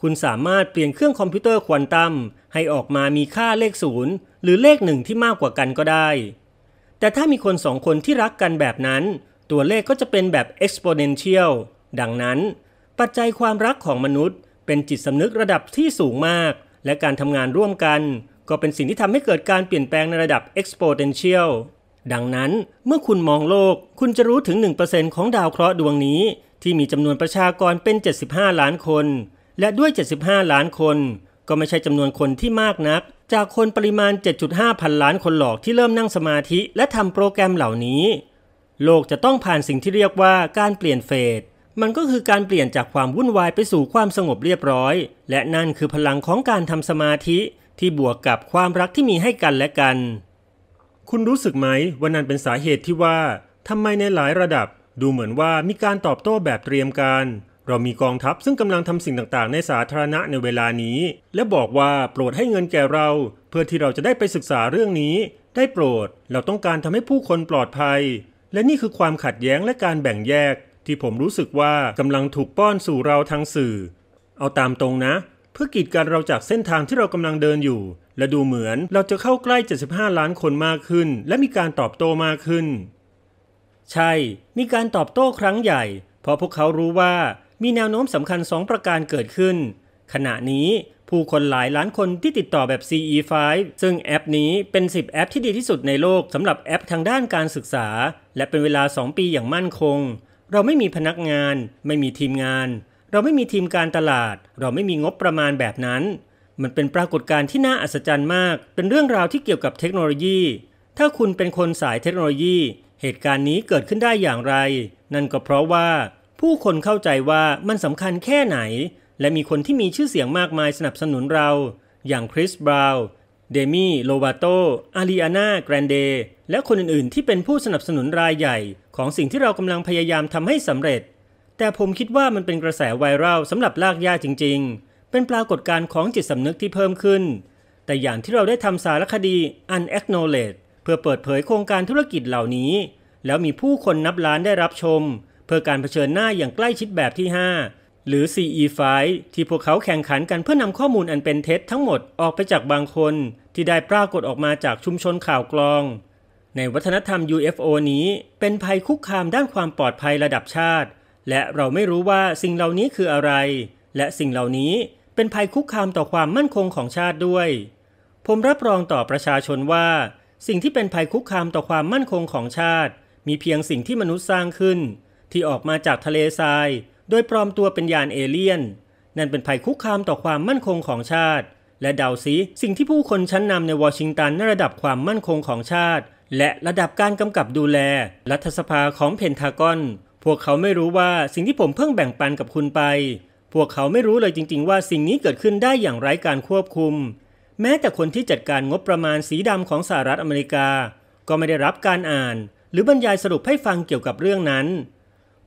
คุณสามารถเปลี่ยนเครื่องคอมพิวเตอร์ควอนตัมให้ออกมามีค่าเลขศูนย์หรือเลขหนึ่งที่มากกว่ากันก็ได้ แต่ถ้ามีคนสองคนที่รักกันแบบนั้นตัวเลขก็จะเป็นแบบ exponential ดังนั้น ปัจจัยความรักของมนุษย์ เป็นจิตสำนึกระดับที่สูงมาก และการทำงานร่วมกัน ก็เป็นสิ่งที่ทำให้เกิดการเปลี่ยนแปลงในระดับ exponential ดังนั้นเมื่อคุณมองโลก คุณจะรู้ถึง 1%ของดาวเคราะห์ดวงนี้ ที่มีจำนวนประชากรเป็น 75 ล้านคน และด้วย 75 ล้านคน ก็ไม่ใช่จำนวนคนที่มากนัก จากคนปริมาณ 7.5พันล้านคนหลอกที่เริ่มนั่งสมาธิและทำโปรแกรมเหล่านี้โลกจะต้องผ่านสิ่งที่เรียกว่าการเปลี่ยนเฟส มันก็คือการเปลี่ยนจากความวุ่นวายไปสู่ความสงบเรียบร้อย และนั่นคือพลังของการทำสมาธิที่บวกกับความรักที่มีให้กันและกัน คุณรู้สึกไหมว่านั่นเป็นสาเหตุที่ว่า ทำไมในหลายระดับดูเหมือนว่ามีการตอบโต้แบบเตรียมการ เรามีกองทัพซึ่งกำลังทำสิ่งต่างๆ ในสาธารณะในเวลานี้ และบอกว่าโปรดให้เงินแก่เรา เพื่อที่เราจะได้ไปศึกษาเรื่องนี้ ได้โปรด เราต้องการทำให้ผู้คนปลอดภัยและนี่คือความขัดแย้งและการแบ่งแยก ที่ผมรู้สึกว่ากำลังถูกป้อนสู่เราทางสื่อ เอาตามตรงนะ เพื่อกีดกันเราจากเส้นทางที่เรากำลังเดินอยู่ และดูเหมือนเราจะเข้าใกล้ 75 ล้านคนมากขึ้น และมีการตอบโต้มากขึ้น ใช่ มีการตอบโต้ครั้งใหญ่ เพราะพวกเขารู้ว่ามีแนวโน้มสำคัญสองประการเกิดขึ้นขณะนี้ผู้คนหลายล้านคนที่ติดต่อแบบ CE5 ซึ่งแอปนี้เป็น 10แอปที่ดีที่สุดในโลกสำหรับแอปทางด้านการศึกษา และเป็นเวลา 2 ปีอย่างมั่นคง เราไม่มีพนักงาน ไม่มีทีมงาน เราไม่มีทีมการตลาด เราไม่มีงบประมาณแบบนั้น มันเป็นปรากฏการณ์ที่น่าอัศจรรย์มาก เป็นเรื่องราวที่เกี่ยวกับเทคโนโลยี ถ้าคุณเป็นคนสายเทคโนโลยี เหตุการณ์นี้เกิดขึ้นได้อย่างไร นั่นก็เพราะว่า ผู้คนเข้าใจว่ามันสำคัญแค่ไหนและมีคนที่มีชื่อเสียงมากมายสนับสนุนเรา อย่างคริสบราว์เดมี่โลบาโต อาริอาน่าแกรนเดและคนอื่นๆ ที่เป็นผู้สนับสนุนรายใหญ่ ของสิ่งที่เรากำลังพยายามทำให้สำเร็จ แต่ผมคิดว่ามันเป็นกระแสไวรัลสำหรับลากยาจริง ๆ เป็นปรากฏการณ์ของจิตสำนึกที่เพิ่มขึ้น แต่อย่างที่เราได้ทำสารคดี Unacknowledged เพื่อเปิดเผยโครงการธุรกิจเหล่านี้ แล้วมีผู้คนนับล้านได้รับชมเพื่อการเผชิญหน้าอย่างใกล้ชิดแบบที่ 5หรือ CE5 ที่พวกเขาแข่งขันกันเพื่อนำข้อมูลอันเป็นเท็จทั้งหมดออกไปจากบางคนที่ได้ปรากฏออกมาจากชุมชนข่าวกลอง ในวัฒนธรรม UFO นี้เป็นภัยคุกคามด้านความปลอดภัยระดับชาติ และเราไม่รู้ว่าสิ่งเหล่านี้คืออะไร และสิ่งเหล่านี้เป็นภัยคุกคามต่อความมั่นคงของชาติด้วย ผมรับรองต่อประชาชนว่า สิ่งที่เป็นภัยคุกคามต่อความมั่นคงของชาติ มีเพียงสิ่งที่มนุษย์สร้างขึ้น ที่ออกมาจากทะเลทรายโดยปลอมตัวเป็นยานเอเลี่ยนนั่นเป็นภัยคุกคามต่อความมั่นคงของชาติ และเดาซิสิ่งที่ผู้คนชั้นนำในวอชิงตันในระดับความมั่นคงของชาติ และระดับการกำกับดูแล รัฐสภาของเพนทากอนพวกเขาไม่รู้ว่าสิ่งที่ผมเพิ่งแบ่งปันกับคุณไป พวกเขาไม่รู้เลยจริง ๆว่า สิ่งนี้เกิดขึ้นได้อย่างไร้การควบคุม แม้แต่คนที่จัดการงบประมาณสีดำของสหรัฐอเมริกา ก็ไม่ได้รับการอ่าน หรือบรรยายสรุปให้ฟังเกี่ยวกับเรื่องนั้น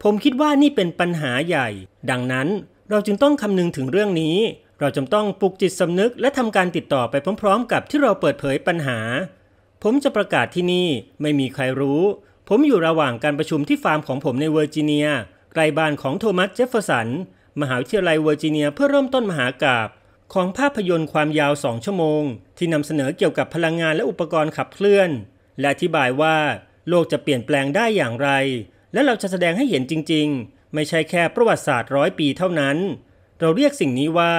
ผมคิดว่านี่เป็นปัญหาใหญ่ ดังนั้นเราจึงต้องคำนึงถึงเรื่องนี้ เราจำต้องปลุกจิตสำนึกและทำการติดต่อไปพร้อมๆ กับที่เราเปิดเผยปัญหา ผมจะประกาศที่นี่ไม่มีใครรู้ ผมอยู่ระหว่างการประชุมที่ฟาร์มของผมในเวอร์จิเนียไกลบ้านของโทมัสเจฟเฟอร์สันมหาวิทยาลัยเวอร์จิเนียเพื่อเริ่มต้นมหากาบของภาพยนตร์ความยาวสองชั่วโมง ที่นำเสนอเกี่ยวกับพลังงานและอุปกรณ์ขับเคลื่อน และอธิบายว่าโลกจะเปลี่ยนแปลงได้อย่างไรและเราจะแสดงให้เห็นจริงๆ ไม่ใช่แค่ประวัติศาสตร์ร้อยปีเท่านั้น เราเรียกสิ่งนี้ว่า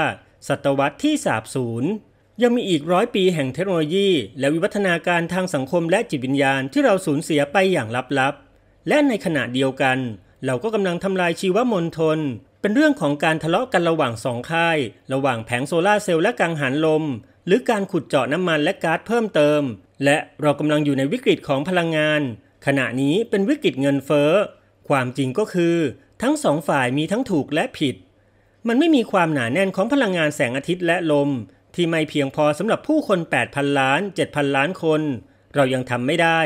ศตวรรษที่สาบสูญยังมีอีกร้อยปีแห่งเทคโนโลยี และวิวัฒนาการทางสังคมและจิตวิญญาณที่เราสูญเสียไปอย่างลับๆ และในขณะเดียวกัน เราก็กำลังทำลายชีวมลทน เป็นเรื่องของการทะเลาะกันระหว่างสองค่าย ระหว่างแผงโซลาเซลล์และกังหันลมหรือการขุดเจาะน้ำมันและก๊าซเพิ่มเติม และเรากำลังอยู่ในวิกฤตของพลังงานขณะนี้เป็นวิกฤตเงินเฟ้อ ความจริงก็คือ ทั้งสองฝ่ายมีทั้งถูกและผิด มันไม่มีความหนาแน่นของพลังงานแสงอาทิตย์และลม ที่ไม่เพียงพอสำหรับผู้คน 8,000 ล้าน 7,000 ล้านคน เรายังทำไม่ได้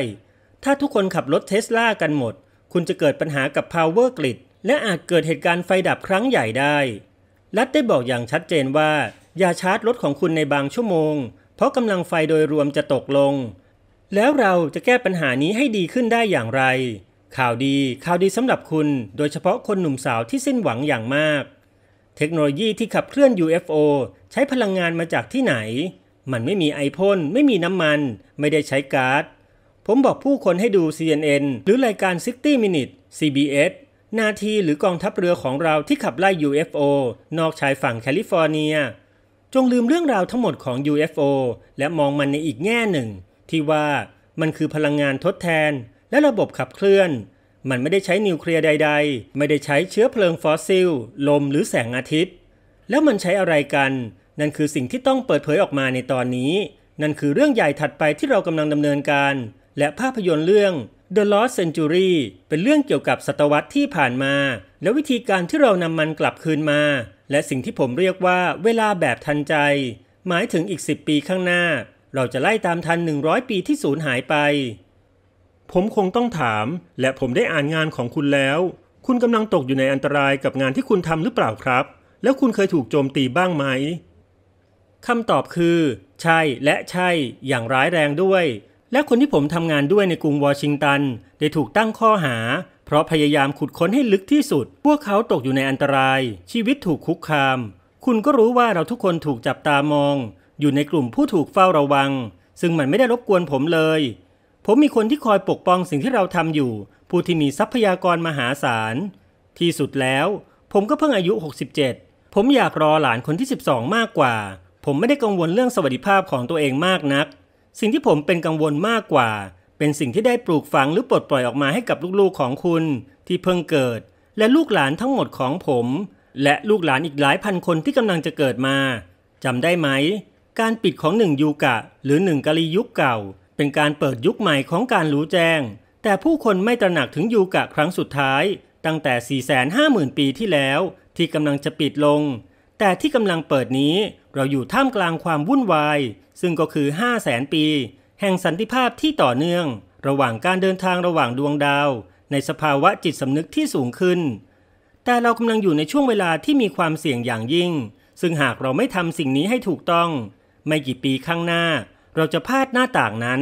ถ้าทุกคนขับรถเทสลากันหมด คุณจะเกิดปัญหากับ power grid และอาจเกิดเหตุการณ์ไฟดับครั้งใหญ่ได้รัฐได้บอกอย่างชัดเจนว่าอย่าชาร์จรถของคุณในบางชั่วโมง เพราะกำลังไฟโดยรวมจะตกลงแล้วเราจะแก้ปัญหานี้ให้ดีขึ้นได้อย่างไร ข่าวดี ข่าวดีสำหรับคุณ โดยเฉพาะคนหนุ่มสาวที่สิ้นหวังอย่างมาก เทคโนโลยีที่ขับเคลื่อน UFO ใช้พลังงานมาจากที่ไหน มันไม่มีไอพ่นไม่มีน้ำมัน ไม่ได้ใช้กา๊าซผมบอกผู้คนให้ดู CNN หรือรายการ60 Minutes CBS นาทีหรือกองทัพเรือของเราที่ขับไล่ UFO นอกชายฝั่งแคลิฟอร์เนีย จงลืมเรื่องราวทั้งหมดของ UFO และมองมันในอีกแง่หนึ่งที่ว่ามันคือพลังงานทดแทน และระบบขับเคลื่อน มันไม่ได้ใช้นิวเคลียร์ใดๆ ไม่ได้ใช้เชื้อเพลิงฟอสซิล ลมหรือแสงอาทิตย์ แล้วมันใช้อะไรกัน นั่นคือสิ่งที่ต้องเปิดเผยออกมาในตอนนี้ นั่นคือเรื่องใหญ่ถัดไปที่เรากำลังดำเนินการ และภาพยนตร์เรื่อง The Lost Century เป็นเรื่องเกี่ยวกับศตวรรษที่ผ่านมา และวิธีการที่เรานำมันกลับคืนมา และสิ่งที่ผมเรียกว่า เวลาแบบทันใจ หมายถึงอีก 10 ปีข้างหน้าเราจะไล่ตามทัน 100 ปีที่สูญหายไป ผมคงต้องถาม และผมได้อ่านงานของคุณแล้ว คุณกำลังตกอยู่ในอันตรายกับงานที่คุณทำหรือเปล่าครับ แล้วคุณเคยถูกโจมตีบ้างไหมคำตอบคือ ใช่และใช่อย่างร้ายแรงด้วย และคนที่ผมทำงานด้วยในกรุงวอชิงตัน ได้ถูกตั้งข้อหา เพราะพยายามขุดค้นให้ลึกที่สุด พวกเขาตกอยู่ในอันตราย ชีวิตถูกคุกคาม คุณก็รู้ว่าเราทุกคนถูกจับตามองอยู่ในกลุ่มผู้ถูกเฝ้าระวัง ซึ่งมันไม่ได้รบกวนผมเลย ผมมีคนที่คอยปกป้องสิ่งที่เราทำอยู่ ผู้ที่มีทรัพยากรมหาศาล ที่สุดแล้ว ผมก็เพิ่งอายุ 67 ผมอยากรอหลานคนที่ 12 มากกว่า ผมไม่ได้กังวลเรื่องสวัสดิภาพของตัวเองมากนัก สิ่งที่ผมเป็นกังวลมากกว่า เป็นสิ่งที่ได้ปลูกฝังหรือปลดปล่อยออกมาให้กับลูกๆของคุณ ที่เพิ่งเกิด และลูกหลานทั้งหมดของผม และลูกหลานอีกหลายพันคนที่กำลังจะเกิดมาจำได้ไหมการปิดของหนึ่งยูกะ หรือหนึ่งกะลียุคเก่า เป็นการเปิดยุคใหม่ของการรู้แจ้ง แต่ผู้คนไม่ตระหนักถึงยูกะครั้งสุดท้าย ตั้งแต่ 450,000 ปีที่แล้ว ที่กำลังจะปิดลง แต่ที่กำลังเปิดนี้ เราอยู่ท่ามกลางความวุ่นวาย ซึ่งก็คือ 500,000ปี แห่งสันติภาพที่ต่อเนื่อง ระหว่างการเดินทางระหว่างดวงดาว ในสภาวะจิตสำนึกที่สูงขึ้น แต่เรากำลังอยู่ในช่วงเวลาที่มีความเสี่ยงอย่างยิ่ง ซึ่งหากเราไม่ทำสิ่งนี้ให้ถูกต้องไม่กี่ปีข้างหน้า เราจะพลาดหน้าต่างนั้น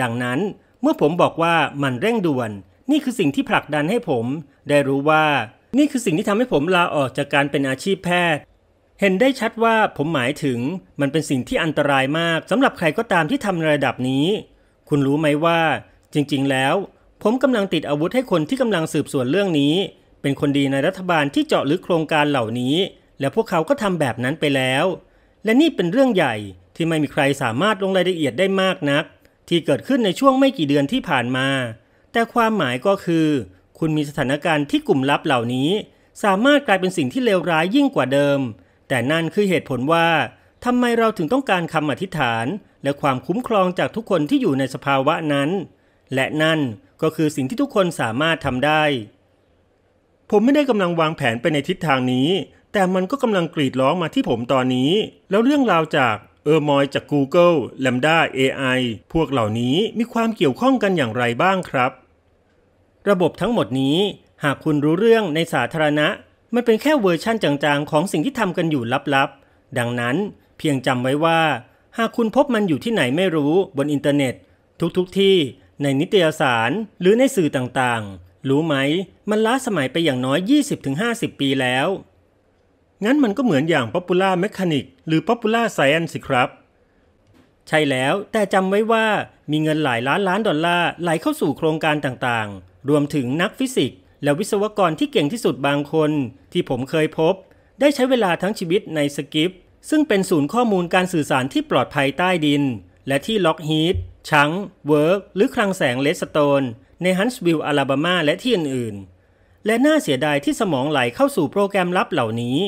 ดังนั้นเมื่อผมบอกว่ามันเร่งด่วน นี่คือสิ่งที่ผลักดันให้ผมได้รู้ว่า นี่คือสิ่งที่ทำให้ผมลาออกจากการเป็นอาชีพแพทย์เห็นได้ชัดว่าผมหมายถึงมันเป็นสิ่งที่อันตรายมากสำหรับใครก็ตามที่ทำระดับนี้ คุณรู้ไหมว่า จริงๆ แล้ว ผมกำลังติดอาวุธให้คนที่กำลังสืบสวนเรื่องนี้ เป็นคนดีในรัฐบาลที่เจาะลึกโครงการเหล่านี้ และพวกเขาก็ทำแบบนั้นไปแล้วและนี่เป็นเรื่องใหญ่ที่ไม่มีใครสามารถลงรายละเอียดได้มากนัก ที่เกิดขึ้นในช่วงไม่กี่เดือนที่ผ่านมา แต่ความหมายก็คือ คุณมีสถานการณ์ที่กลุ่มลับเหล่านี้ สามารถกลายเป็นสิ่งที่เลวร้ายยิ่งกว่าเดิม แต่นั่นคือเหตุผลว่าทำไมเราถึงต้องการคำอธิษฐาน และความคุ้มครองจากทุกคนที่อยู่ในสภาวะนั้น และนั่นก็คือสิ่งที่ทุกคนสามารถทำได้ ผมไม่ได้กำลังวางแผนไปในทิศทางนี้แต่มันก็กำลังกรีดร้องมาที่ผมตอนนี้ แล้วเรื่องราวจากเออร์มอยจาก Google Lambda AI พวกเหล่านี้มีความเกี่ยวข้องกันอย่างไรบ้างครับ ระบบทั้งหมดนี้หากคุณรู้เรื่องในสาธารณะ มันเป็นแค่เวอร์ชั่นจางๆของสิ่งที่ทำกันอยู่ลับๆ ดังนั้นเพียงจำไว้ว่า หากคุณพบมันอยู่ที่ไหนไม่รู้บนอินเทอร์เน็ต ทุกๆทที่ในนิตยสาร หรือในสื่อต่างๆ รู้ไหม มันล้าสมัยไปอย่างน้อย 20-50 ปีแล้วงั้นมันก็เหมือนอย่าง Popular Mechanic หรือ Popular Science สิครับ ใช่แล้ว แต่จำไว้ว่ามีเงินหลายล้านล้านดอลลาร์ไหลเข้าสู่โครงการต่างๆ รวมถึงนักฟิสิกส์และวิศวกรที่เก่งที่สุดบางคนที่ผมเคยพบ ได้ใช้เวลาทั้งชีวิตในสกิปซึ่งเป็นศูนย์ข้อมูลการสื่อสารที่ปลอดภัยใต้ดิน และที่ล็อกฮีทชังเวิร์กหรือคลังแสงเลสโตนในฮันส์วิลล์อาลาบามาและที่อื่นๆ และน่าเสียดายที่สมองไหลเข้าสู่โปรแกรมลับเหล่านี้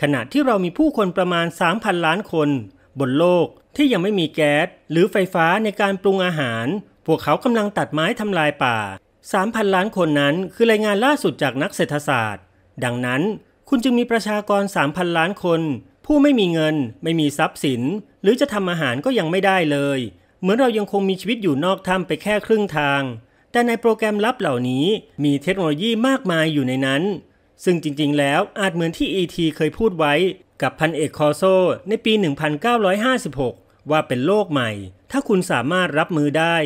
ขณะที่เรามีผู้คนประมาณ 3,000 ล้านคน บนโลกที่ยังไม่มีแก๊สหรือไฟฟ้าในการปรุงอาหาร พวกเขากำลังตัดไม้ทำลายป่า 3,000 ล้านคนนั้น คือรายงานล่าสุดจากนักเศรษฐศาสตร์ ดังนั้นคุณจึงมีประชากร 3,000 ล้านคน ผู้ไม่มีเงินไม่มีทรัพย์สิน หรือจะทำอาหารก็ยังไม่ได้เลยเหมือนเรายังคงมีชีวิตอยู่นอกถ้ำไปแค่ครึ่งทาง แต่ในโปรแกรมลับเหล่านี้มีเทคโนโลยีมากมายอยู่ในนั้นซึ่งจริงๆ แล้วอาจเหมือนที่ ET เคยพูดไว้กับพันเอกคอโซ ในปี 1956 ว่าเป็นโลกใหม่ ถ้าคุณสามารถรับมือได้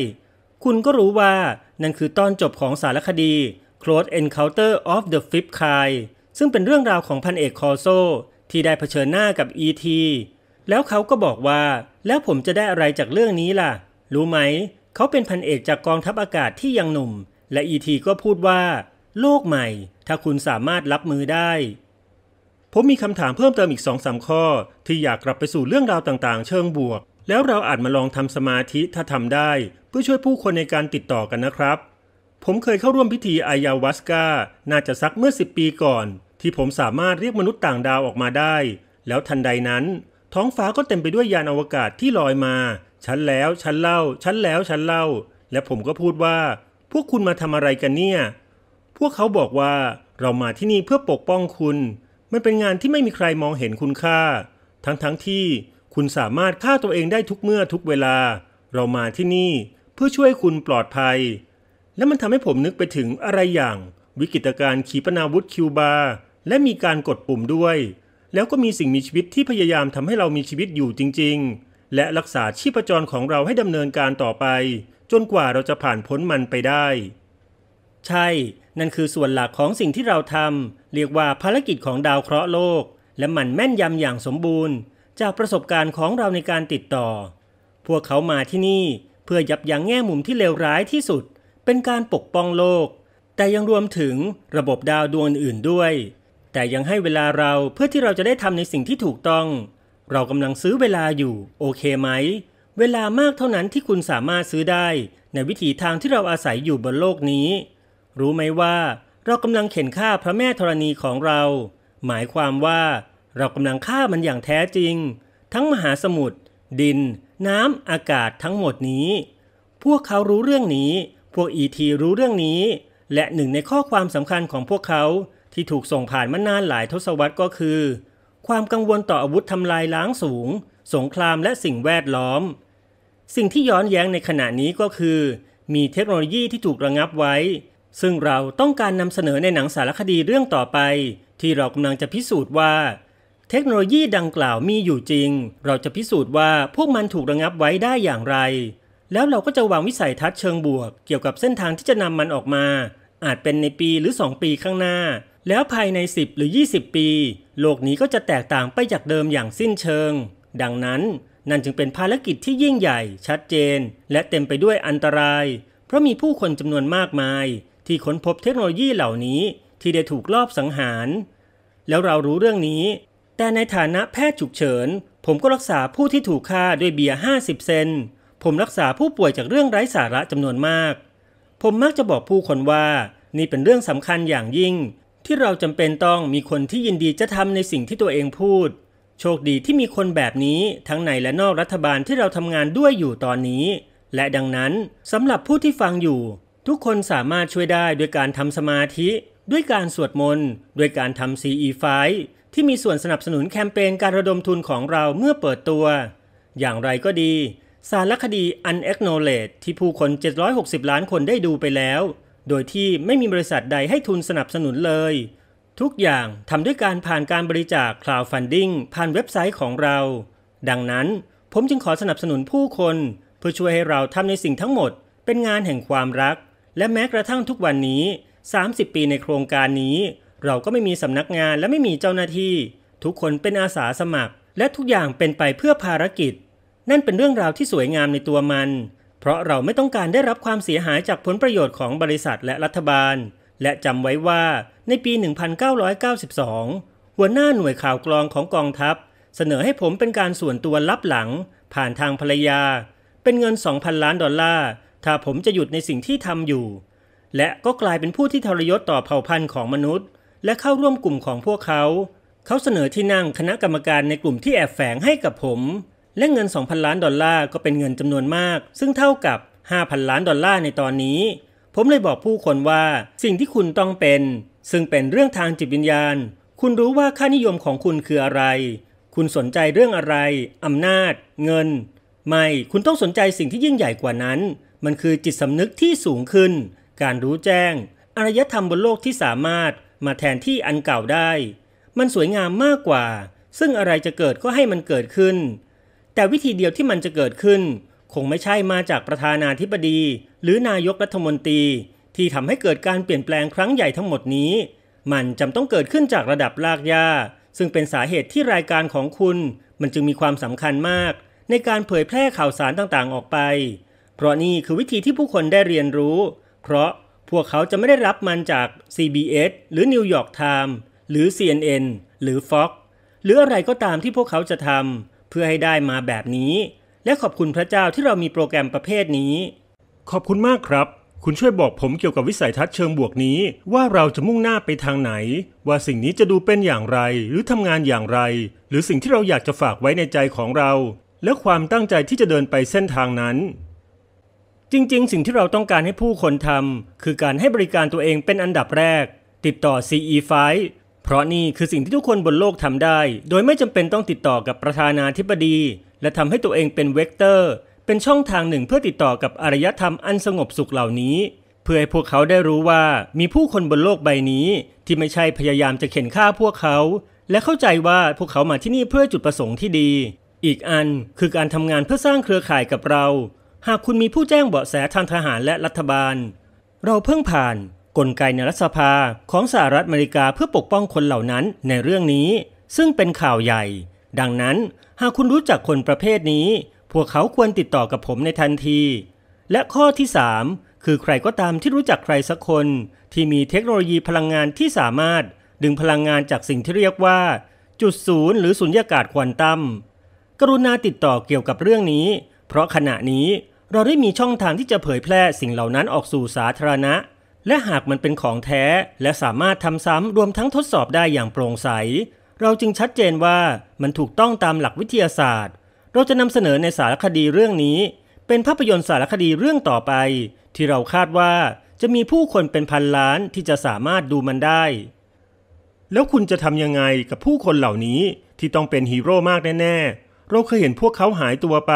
คุณก็รู้ว่านั่นคือตอนจบของสารคดี Close Encounter of the Fifth Kind ซึ่งเป็นเรื่องราวของพันเอกคอโซ ที่ได้เผชิญหน้ากับ ET แล้วเขาก็บอกว่า แล้วผมจะได้อะไรจากเรื่องนี้ล่ะ รู้ไหม เขาเป็นพันเอกจากกองทัพอากาศที่ยังหนุ่ม และ ET ก็พูดว่าโลกใหม่ถ้าคุณสามารถรับมือได้ ผมมีคำถามเพิ่มเติมอีกสองสาข้อ ที่อยากกลับไปสู่เรื่องราวต่างๆเชิงบวก แล้วเราอาจมาลองทำสมาธิถ้าทำได้ เพื่อช่วยผู้คนในการติดต่อกันนะครับ ผมเคยเข้าร่วมพิธีอายาวัสกาน่าจะสักเมื่อ 10 ปีก่อน ที่ผมสามารถเรียกมนุษย์ต่างดาวออกมาได้ แล้วทันใดนั้น ท้องฟ้าก็เต็มไปด้วยยานอวกาศที่ลอยมาชั้นแล้วชั้นเล่าชั้นแล้วชั้นเล่า และผมก็พูดว่า พวกคุณมาทำอะไรกันเนี่ยพวกเขาบอกว่าเรามาที่นี่เพื่อปกป้องคุณ มันเป็นงานที่ไม่มีใครมองเห็นคุณค่า ทั้งๆทที่คุณสามารถฆ่าตัวเองได้ทุกเมื่อทุกเวลา เรามาที่นี่เพื่อช่วยคุณปลอดภัย และมันทำให้ผมนึกไปถึงอะไรอย่าง วิกฤตการขีปนาวุธคิวบาและมีการกดปุ่มด้วย แล้วก็มีสิ่งมีชีวิตที่พยายามทำให้เรามีชีวิตอยู่จริง ๆ และรักษาชีพจรของเราให้ดำเนินการต่อไป จนกว่าเราจะผ่านพ้นมันไปได้ ใช่นั่นคือส่วนหลักของสิ่งที่เราทำ เรียกว่าภารกิจของดาวเคราะห์โลก และมันแม่นยำอย่างสมบูรณ์ จากประสบการณ์ของเราในการติดต่อ พวกเขามาที่นี่เพื่อยับยั้งแง่มุมที่เลวร้ายที่สุด เป็นการปกป้องโลก แต่ยังรวมถึงระบบดาวดวงอื่นด้วย แต่ยังให้เวลาเราเพื่อที่เราจะได้ทำในสิ่งที่ถูกต้อง เรากำลังซื้อเวลาอยู่ โอเคไหม เวลามากเท่านั้นที่คุณสามารถซื้อได้ ในวิถีทางที่เราอาศัยอยู่บนโลกนี้รู้ไหมว่า เรากำลังเข็นฆ่าพระแม่ธรณีของเรา หมายความว่า เรากำลังฆ่ามันอย่างแท้จริง ทั้งมหาสมุทรดิน น้ำอากาศทั้งหมดนี้ พวกเขารู้เรื่องนี้ พวกอีทีรู้เรื่องนี้ และหนึ่งในข้อความสำคัญของพวกเขา ที่ถูกส่งผ่านมานานหลายทศวรรษก็คือ ความกังวลต่ออาวุธทำลายล้างสูง สงครามและสิ่งแวดล้อม สิ่งที่ย้อนแย้งในขณะนี้ก็คือ มีเทคโนโลยีที่ถูกระงับไว้ซึ่งเราต้องการนำเสนอในหนังสารคดีเรื่องต่อไป ที่เรากำลังจะพิสูจน์ว่า เทคโนโลยีดังกล่าวมีอยู่จริง เราจะพิสูจน์ว่าพวกมันถูกระงับไว้ได้อย่างไร แล้วเราก็จะวางวิสัยทัศน์เชิงบวก เกี่ยวกับเส้นทางที่จะนำมันออกมา อาจเป็นในปีหรือ 2 ปีข้างหน้า แล้วภายใน 10 หรือ 20 ปี โลกนี้ก็จะแตกต่างไปจากเดิมอย่างสิ้นเชิง ดังนั้นนั่นจึงเป็นภารกิจที่ยิ่งใหญ่ ชัดเจน และเต็มไปด้วยอันตราย เพราะมีผู้คนจำนวนมากมายที่ค้นพบเทคโนโลยีเหล่านี้ ที่ได้ถูกลอบสังหาร แล้วเรารู้เรื่องนี้ แต่ในฐานะแพทย์ฉุกเฉินผมก็รักษาผู้ที่ถูกฆ่าด้วยเบียร์50 เซนผมรักษาผู้ป่วยจากเรื่องไร้สาระจำนวนมาก ผมมักจะบอกผู้คนว่า นี่เป็นเรื่องสำคัญอย่างยิ่ง ที่เราจำเป็นต้องมีคนที่ยินดีจะทำในสิ่งที่ตัวเองพูด โชคดีที่มีคนแบบนี้ทั้งในและนอกรัฐบาลที่เราทำงานด้วยอยู่ตอนนี้ และดังนั้นสำหรับผู้ที่ฟังอยู่ทุกคนสามารถช่วยได้ด้วยการทำสมาธิ ด้วยการสวดมนต์ ด้วยการทำ CE ไฟที่มีส่วนสนับสนุนแคมเปญการระดมทุนของเราเมื่อเปิดตัว อย่างไรก็ดี สารคดี Unacknowledged ที่ผู้คน 760 ล้านคนได้ดูไปแล้ว โดยที่ไม่มีบริษัทใดให้ทุนสนับสนุนเลย ทุกอย่างทำด้วยการผ่านการบริจาค crowdfunding ผ่านเว็บไซต์ของเรา ดังนั้นผมจึงขอสนับสนุนผู้คนเพื่อช่วยให้เราทำในสิ่งทั้งหมดเป็นงานแห่งความรักและแม้กระทั่งทุกวันนี้ 30 ปีในโครงการนี้ เราก็ไม่มีสำนักงานและไม่มีเจ้าหน้าที่ ทุกคนเป็นอาสาสมัครและทุกอย่างเป็นไปเพื่อภารกิจ นั่นเป็นเรื่องราวที่สวยงามในตัวมัน เพราะเราไม่ต้องการได้รับความเสียหายจากผลประโยชน์ของบริษัทและรัฐบาล และจำไว้ว่าในปี 1992 หัวหน้าหน่วยข่าวกรองของกองทัพ เสนอให้ผมเป็นการส่วนตัวรับหลัง ผ่านทางภรรยา เป็นเงิน 2,000 ล้านดอลลาร์ถ้าผมจะหยุดในสิ่งที่ทำอยู่ และก็กลายเป็นผู้ที่ทรยศต่อเผ่าพันธุ์ของมนุษย์ และเข้าร่วมกลุ่มของพวกเขา เขาเสนอที่นั่งคณะกรรมการในกลุ่มที่แอบแฝงให้กับผม และเงิน 2,000 ล้านดอลลาร์ก็เป็นเงินจำนวนมาก ซึ่งเท่ากับ 5,000 ล้านดอลลาร์ในตอนนี้ ผมเลยบอกผู้คนว่าสิ่งที่คุณต้องเป็น ซึ่งเป็นเรื่องทางจิตวิญญาณ คุณรู้ว่าค่านิยมของคุณคืออะไร คุณสนใจเรื่องอะไรอำนาจ เงิน ไม่ คุณต้องสนใจสิ่งที่ยิ่งใหญ่กว่านั้นมันคือจิตสำนึกที่สูงขึ้น การรู้แจ้งอารยธรรมบนโลกที่สามารถ มาแทนที่อันเก่าได้ มันสวยงามมากกว่า ซึ่งอะไรจะเกิดก็ให้มันเกิดขึ้น แต่วิธีเดียวที่มันจะเกิดขึ้น คงไม่ใช่มาจากประธานาธิบดี หรือนายกรัฐมนตรี ที่ทำให้เกิดการเปลี่ยนแปลงครั้งใหญ่ทั้งหมดนี้ มันจำต้องเกิดขึ้นจากระดับลากยา ซึ่งเป็นสาเหตุที่รายการของคุณ มันจึงมีความสำคัญมาก ในการเผยแพร่ข่าวสารต่างๆออกไปเพราะนี่คือวิธีที่ผู้คนได้เรียนรู้ เพราะพวกเขาจะไม่ได้รับมันจาก CBS หรือ New York Times หรือ CNN หรือ Fox หรืออะไรก็ตามที่พวกเขาจะทำเพื่อให้ได้มาแบบนี้ และขอบคุณพระเจ้าที่เรามีโปรแกรมประเภทนี้ ขอบคุณมากครับ คุณช่วยบอกผมเกี่ยวกับวิสัยทัศน์เชิงบวกนี้ ว่าเราจะมุ่งหน้าไปทางไหน ว่าสิ่งนี้จะดูเป็นอย่างไรหรือทำงานอย่างไร หรือสิ่งที่เราอยากจะฝากไว้ในใจของเรา และความตั้งใจที่จะเดินไปเส้นทางนั้นจริงๆ สิ่งที่เราต้องการให้ผู้คนทำคือการให้บริการตัวเองเป็นอันดับแรก ติดต่อ CE5 เพราะนี่คือสิ่งที่ทุกคนบนโลกทำได้ โดยไม่จำเป็นต้องติดต่อกับประธานาธิบดี และทำให้ตัวเองเป็นเวกเตอร์เป็นช่องทางหนึ่งเพื่อติดต่อกับอารยธรรมอันสงบสุขเหล่านี้ เพื่อให้พวกเขาได้รู้ว่ามีผู้คนบนโลกใบนี้ ที่ไม่ใช่พยายามจะเข็นฆ่าพวกเขา และเข้าใจว่าพวกเขามาที่นี่เพื่อจุดประสงค์ที่ดี อีกอันคือการทำงานเพื่อสร้างเครือข่ายกับเราหากคุณมีผู้แจ้งเบาะแสทางทหารและรัฐบาล เราเพิ่งผ่าน กลไกในรัฐสภาของสหรัฐอเมริกาเพื่อปกป้องคนเหล่านั้นในเรื่องนี้ ซึ่งเป็นข่าวใหญ่ ดังนั้น หากคุณรู้จักคนประเภทนี้ พวกเขาควรติดต่อกับผมในทันที และข้อที่3คือใครก็ตามที่รู้จักใครสักคน ที่มีเทคโนโลยีพลังงานที่สามารถ ดึงพลังงานจากสิ่งที่เรียกว่า จุดศูนย์หรือสุญญากาศควอนตัมกรุณาติดต่อเกี่ยวกับเรื่องนี้ เพราะขณะนี้เราได้มีช่องทางที่จะเผยแพร่สิ่งเหล่านั้นออกสู่สาธารณะ และหากมันเป็นของแท้ และสามารถทำซ้ำรวมทั้งทดสอบได้อย่างโปร่งใสเราจึงชัดเจนว่า มันถูกต้องตามหลักวิทยาศาสตร์ เราจะนำเสนอในสารคดีเรื่องนี้ เป็นภาพยนตร์สารคดีเรื่องต่อไป ที่เราคาดว่าจะมีผู้คนเป็นพันล้านที่จะสามารถดูมันได้ แล้วคุณจะทำยังไงกับผู้คนเหล่านี้ที่ต้องเป็นฮีโร่มากแน่ๆเราเคยเห็นพวกเขาหายตัวไป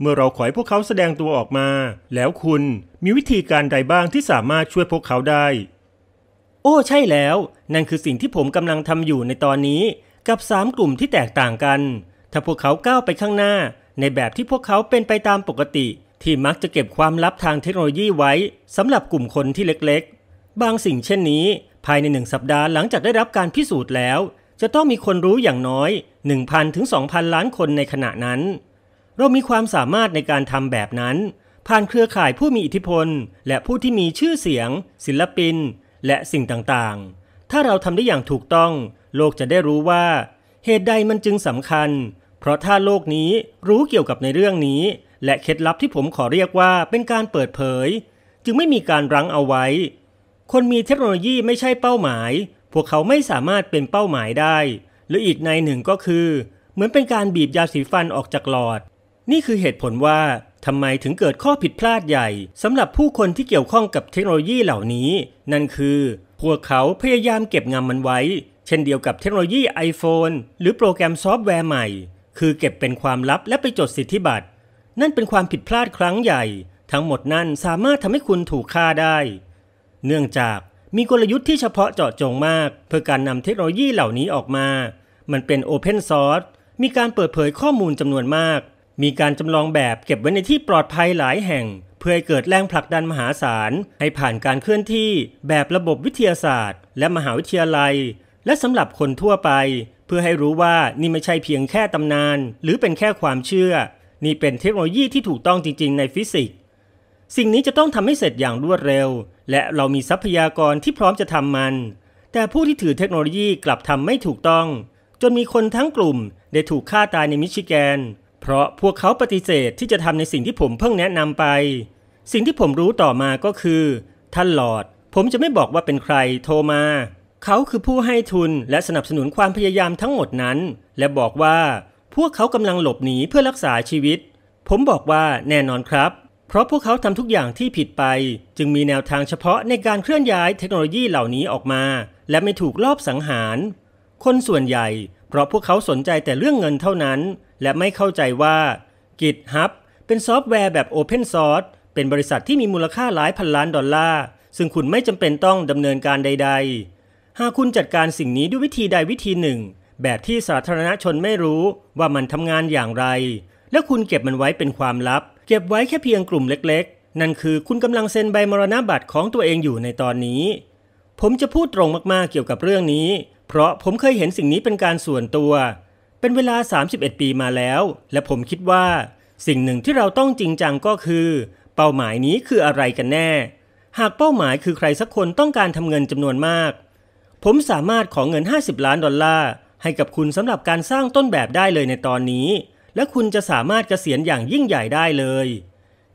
เมื่อเราขอให้พวกเขาแสดงตัวออกมา แล้วคุณมีวิธีการใดบ้างที่สามารถช่วยพวกเขาได้ โอ้ใช่แล้ว นั่นคือสิ่งที่ผมกำลังทำอยู่ในตอนนี้กับสามกลุ่มที่แตกต่างกัน ถ้าพวกเขาก้าวไปข้างหน้า ในแบบที่พวกเขาเป็นไปตามปกติ ที่มักจะเก็บความลับทางเทคโนโลยีไว้สำหรับกลุ่มคนที่เล็กๆ บางสิ่งเช่นนี้ ภายในหนึ่งสัปดาห์หลังจากได้รับการพิสูจน์แล้ว จะต้องมีคนรู้อย่างน้อย 1,000ถึง2,000 ล้านคนในขณะนั้นเรามีความสามารถในการทำแบบนั้น ผ่านเครือข่ายผู้มีอิทธิพลและผู้ที่มีชื่อเสียง ศิลปิน และสิ่งต่างๆ ถ้าเราทำได้อย่างถูกต้อง โลกจะได้รู้ว่า เหตุใดมันจึงสำคัญ เพราะถ้าโลกนี้รู้เกี่ยวกับในเรื่องนี้ และเคล็ดลับที่ผมขอเรียกว่า เป็นการเปิดเผย จึงไม่มีการรั้งเอาไว้ คนมีเทคโนโลยีไม่ใช่เป้าหมาย พวกเขาไม่สามารถเป็นเป้าหมายได้ หรืออีกในหนึ่งก็คือ เหมือนเป็นการบีบยาสีฟันออกจากหลอดนี่คือเหตุผลว่าทำไมถึงเกิดข้อผิดพลาดใหญ่สำหรับผู้คนที่เกี่ยวข้องกับเทคโนโลยีเหล่านี้ นั่นคือ พวกเขาพยายามเก็บงำมันไว้ เช่นเดียวกับเทคโนโลยี iPhone หรือโปรแกรมซอฟต์แวร์ใหม่ คือเก็บเป็นความลับและไปจดสิทธิบัตร นั่นเป็นความผิดพลาดครั้งใหญ่ ทั้งหมดนั่นสามารถทำให้คุณถูกฆ่าได้ เนื่องจากมีกลยุทธ์ที่เฉพาะเจาะจงมากเพื่อการนำเทคโนโลยีเหล่านี้ออกมา มันเป็นโอเพนซอร์สมีการเปิดเผยข้อมูลจำนวนมากมีการจำลองแบบเก็บไว้ในที่ปลอดภัยหลายแห่ง เพื่อให้เกิดแรงผลักดันมหาศาลให้ผ่านการเคลื่อนที่แบบระบบวิทยาศาสตร์และมหาวิทยาลัย และสำหรับคนทั่วไป เพื่อให้รู้ว่านี่ไม่ใช่เพียงแค่ตำนานหรือเป็นแค่ความเชื่อ นี่เป็นเทคโนโลยีที่ถูกต้องจริงๆในฟิสิกส์สิ่งนี้จะต้องทำให้เสร็จอย่างรวดเร็ว และเรามีทรัพยากรที่พร้อมจะทำมัน แต่ผู้ที่ถือเทคโนโลยีกลับทำไม่ถูกต้อง จนมีคนทั้งกลุ่มได้ถูกฆ่าตายในมิชิแกนเพราะพวกเขาปฏิเสธที่จะทำในสิ่งที่ผมเพิ่งแนะนำไป สิ่งที่ผมรู้ต่อมาก็คือท่านหลอด ผมจะไม่บอกว่าเป็นใครโทรมา เขาคือผู้ให้ทุนและสนับสนุนความพยายามทั้งหมดนั้น และบอกว่า พวกเขากำลังหลบหนีเพื่อรักษาชีวิต ผมบอกว่าแน่นอนครับ เพราะพวกเขาทำทุกอย่างที่ผิดไป จึงมีแนวทางเฉพาะในการเคลื่อนย้ายเทคโนโลยีเหล่านี้ออกมา และไม่ถูกลอบสังหาร คนส่วนใหญ่เพราะพวกเขาสนใจแต่เรื่องเงินเท่านั้นและไม่เข้าใจว่า GitHub เป็นซอฟต์แวร์แบบ Open Source เป็นบริษัทที่มีมูลค่าหลายพันล้านดอลลาร์ ซึ่งคุณไม่จำเป็นต้องดำเนินการใดๆ หากคุณจัดการสิ่งนี้ด้วยวิธีใดวิธีหนึ่ง แบบที่สาธารณชนไม่รู้ว่ามันทำงานอย่างไร และคุณเก็บมันไว้เป็นความลับ เก็บไว้แค่เพียงกลุ่มเล็ก ๆ นั่นคือคุณกำลังเซ็นใบมรณบัตรของตัวเองอยู่ในตอนนี้ ผมจะพูดตรงมากๆเกี่ยวกับเรื่องนี้ เพราะผมเคยเห็นสิ่งนี้เป็นการส่วนตัวเป็นเวลา 31 ปีมาแล้ว และผมคิดว่า สิ่งหนึ่งที่เราต้องจริงจังก็คือ เป้าหมายนี้คืออะไรกันแน่ หากเป้าหมายคือใครสักคนต้องการทำเงินจำนวนมาก ผมสามารถขอเงิน 50 ล้านดอลลาร์ให้กับคุณสำหรับการสร้างต้นแบบได้เลยในตอนนี้ และคุณจะสามารถเกษียณอย่างยิ่งใหญ่ได้เลย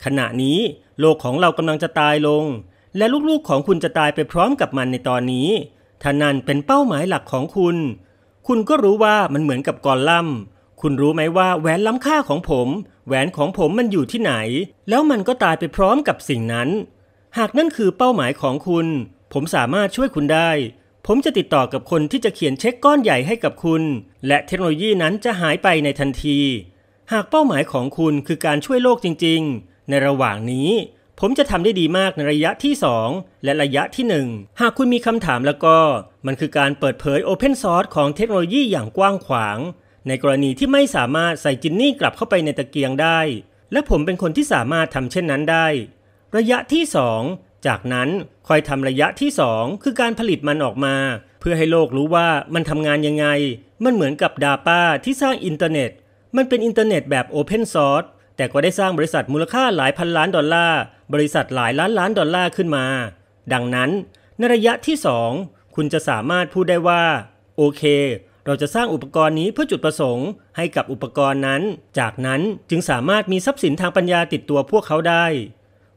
ขณะนี้โลกของเรากำลังจะตายลง และลูกๆ ของคุณจะตายไปพร้อมกับมันในตอนนี้ ถ้านั่นเป็นเป้าหมายหลักของคุณคุณก็รู้ว่ามันเหมือนกับกอลลัมคุณรู้ไหมว่าแหวนล้ำค่าของผม แหวนของผมมันอยู่ที่ไหน แล้วมันก็ตายไปพร้อมกับสิ่งนั้น หากนั่นคือเป้าหมายของคุณ ผมสามารถช่วยคุณได้ ผมจะติดต่อกับคนที่จะเขียนเช็คก้อนใหญ่ให้กับคุณ และเทคโนโลยีนั้นจะหายไปในทันที หากเป้าหมายของคุณคือการช่วยโลกจริงๆ ในระหว่างนี้ผมจะทำได้ดีมากในระยะที่ 2 และระยะที่ 1 หากคุณมีคำถามแล้วก็ มันคือการเปิดเผย Open Source ของเทคโนโลยีอย่างกว้างขวาง ในกรณีที่ไม่สามารถใส่จินนี่กลับเข้าไปในตะเกียงได้ และผมเป็นคนที่สามารถทำเช่นนั้นได้ ระยะที่ 2 จากนั้นคอยทำระยะที่ 2 คือการผลิตมันออกมา เพื่อให้โลกรู้ว่ามันทำงานยังไง มันเหมือนกับดาป้าที่สร้างอินเทอร์เน็ตมันเป็นอินเทอร์เน็ตแบบ Open Source แต่ก็ได้สร้างบริษัทมูลค่าหลายพันล้านดอลลาร์บริษัทหลายล้านล้านดอลลาร์ขึ้นมา ดังนั้น ในระยะที่2คุณจะสามารถพูดได้ว่า โอเค เราจะสร้างอุปกรณ์นี้เพื่อจุดประสงค์ให้กับอุปกรณ์นั้น จากนั้นจึงสามารถมีทรัพย์สินทางปัญญาติดตัวพวกเขาได้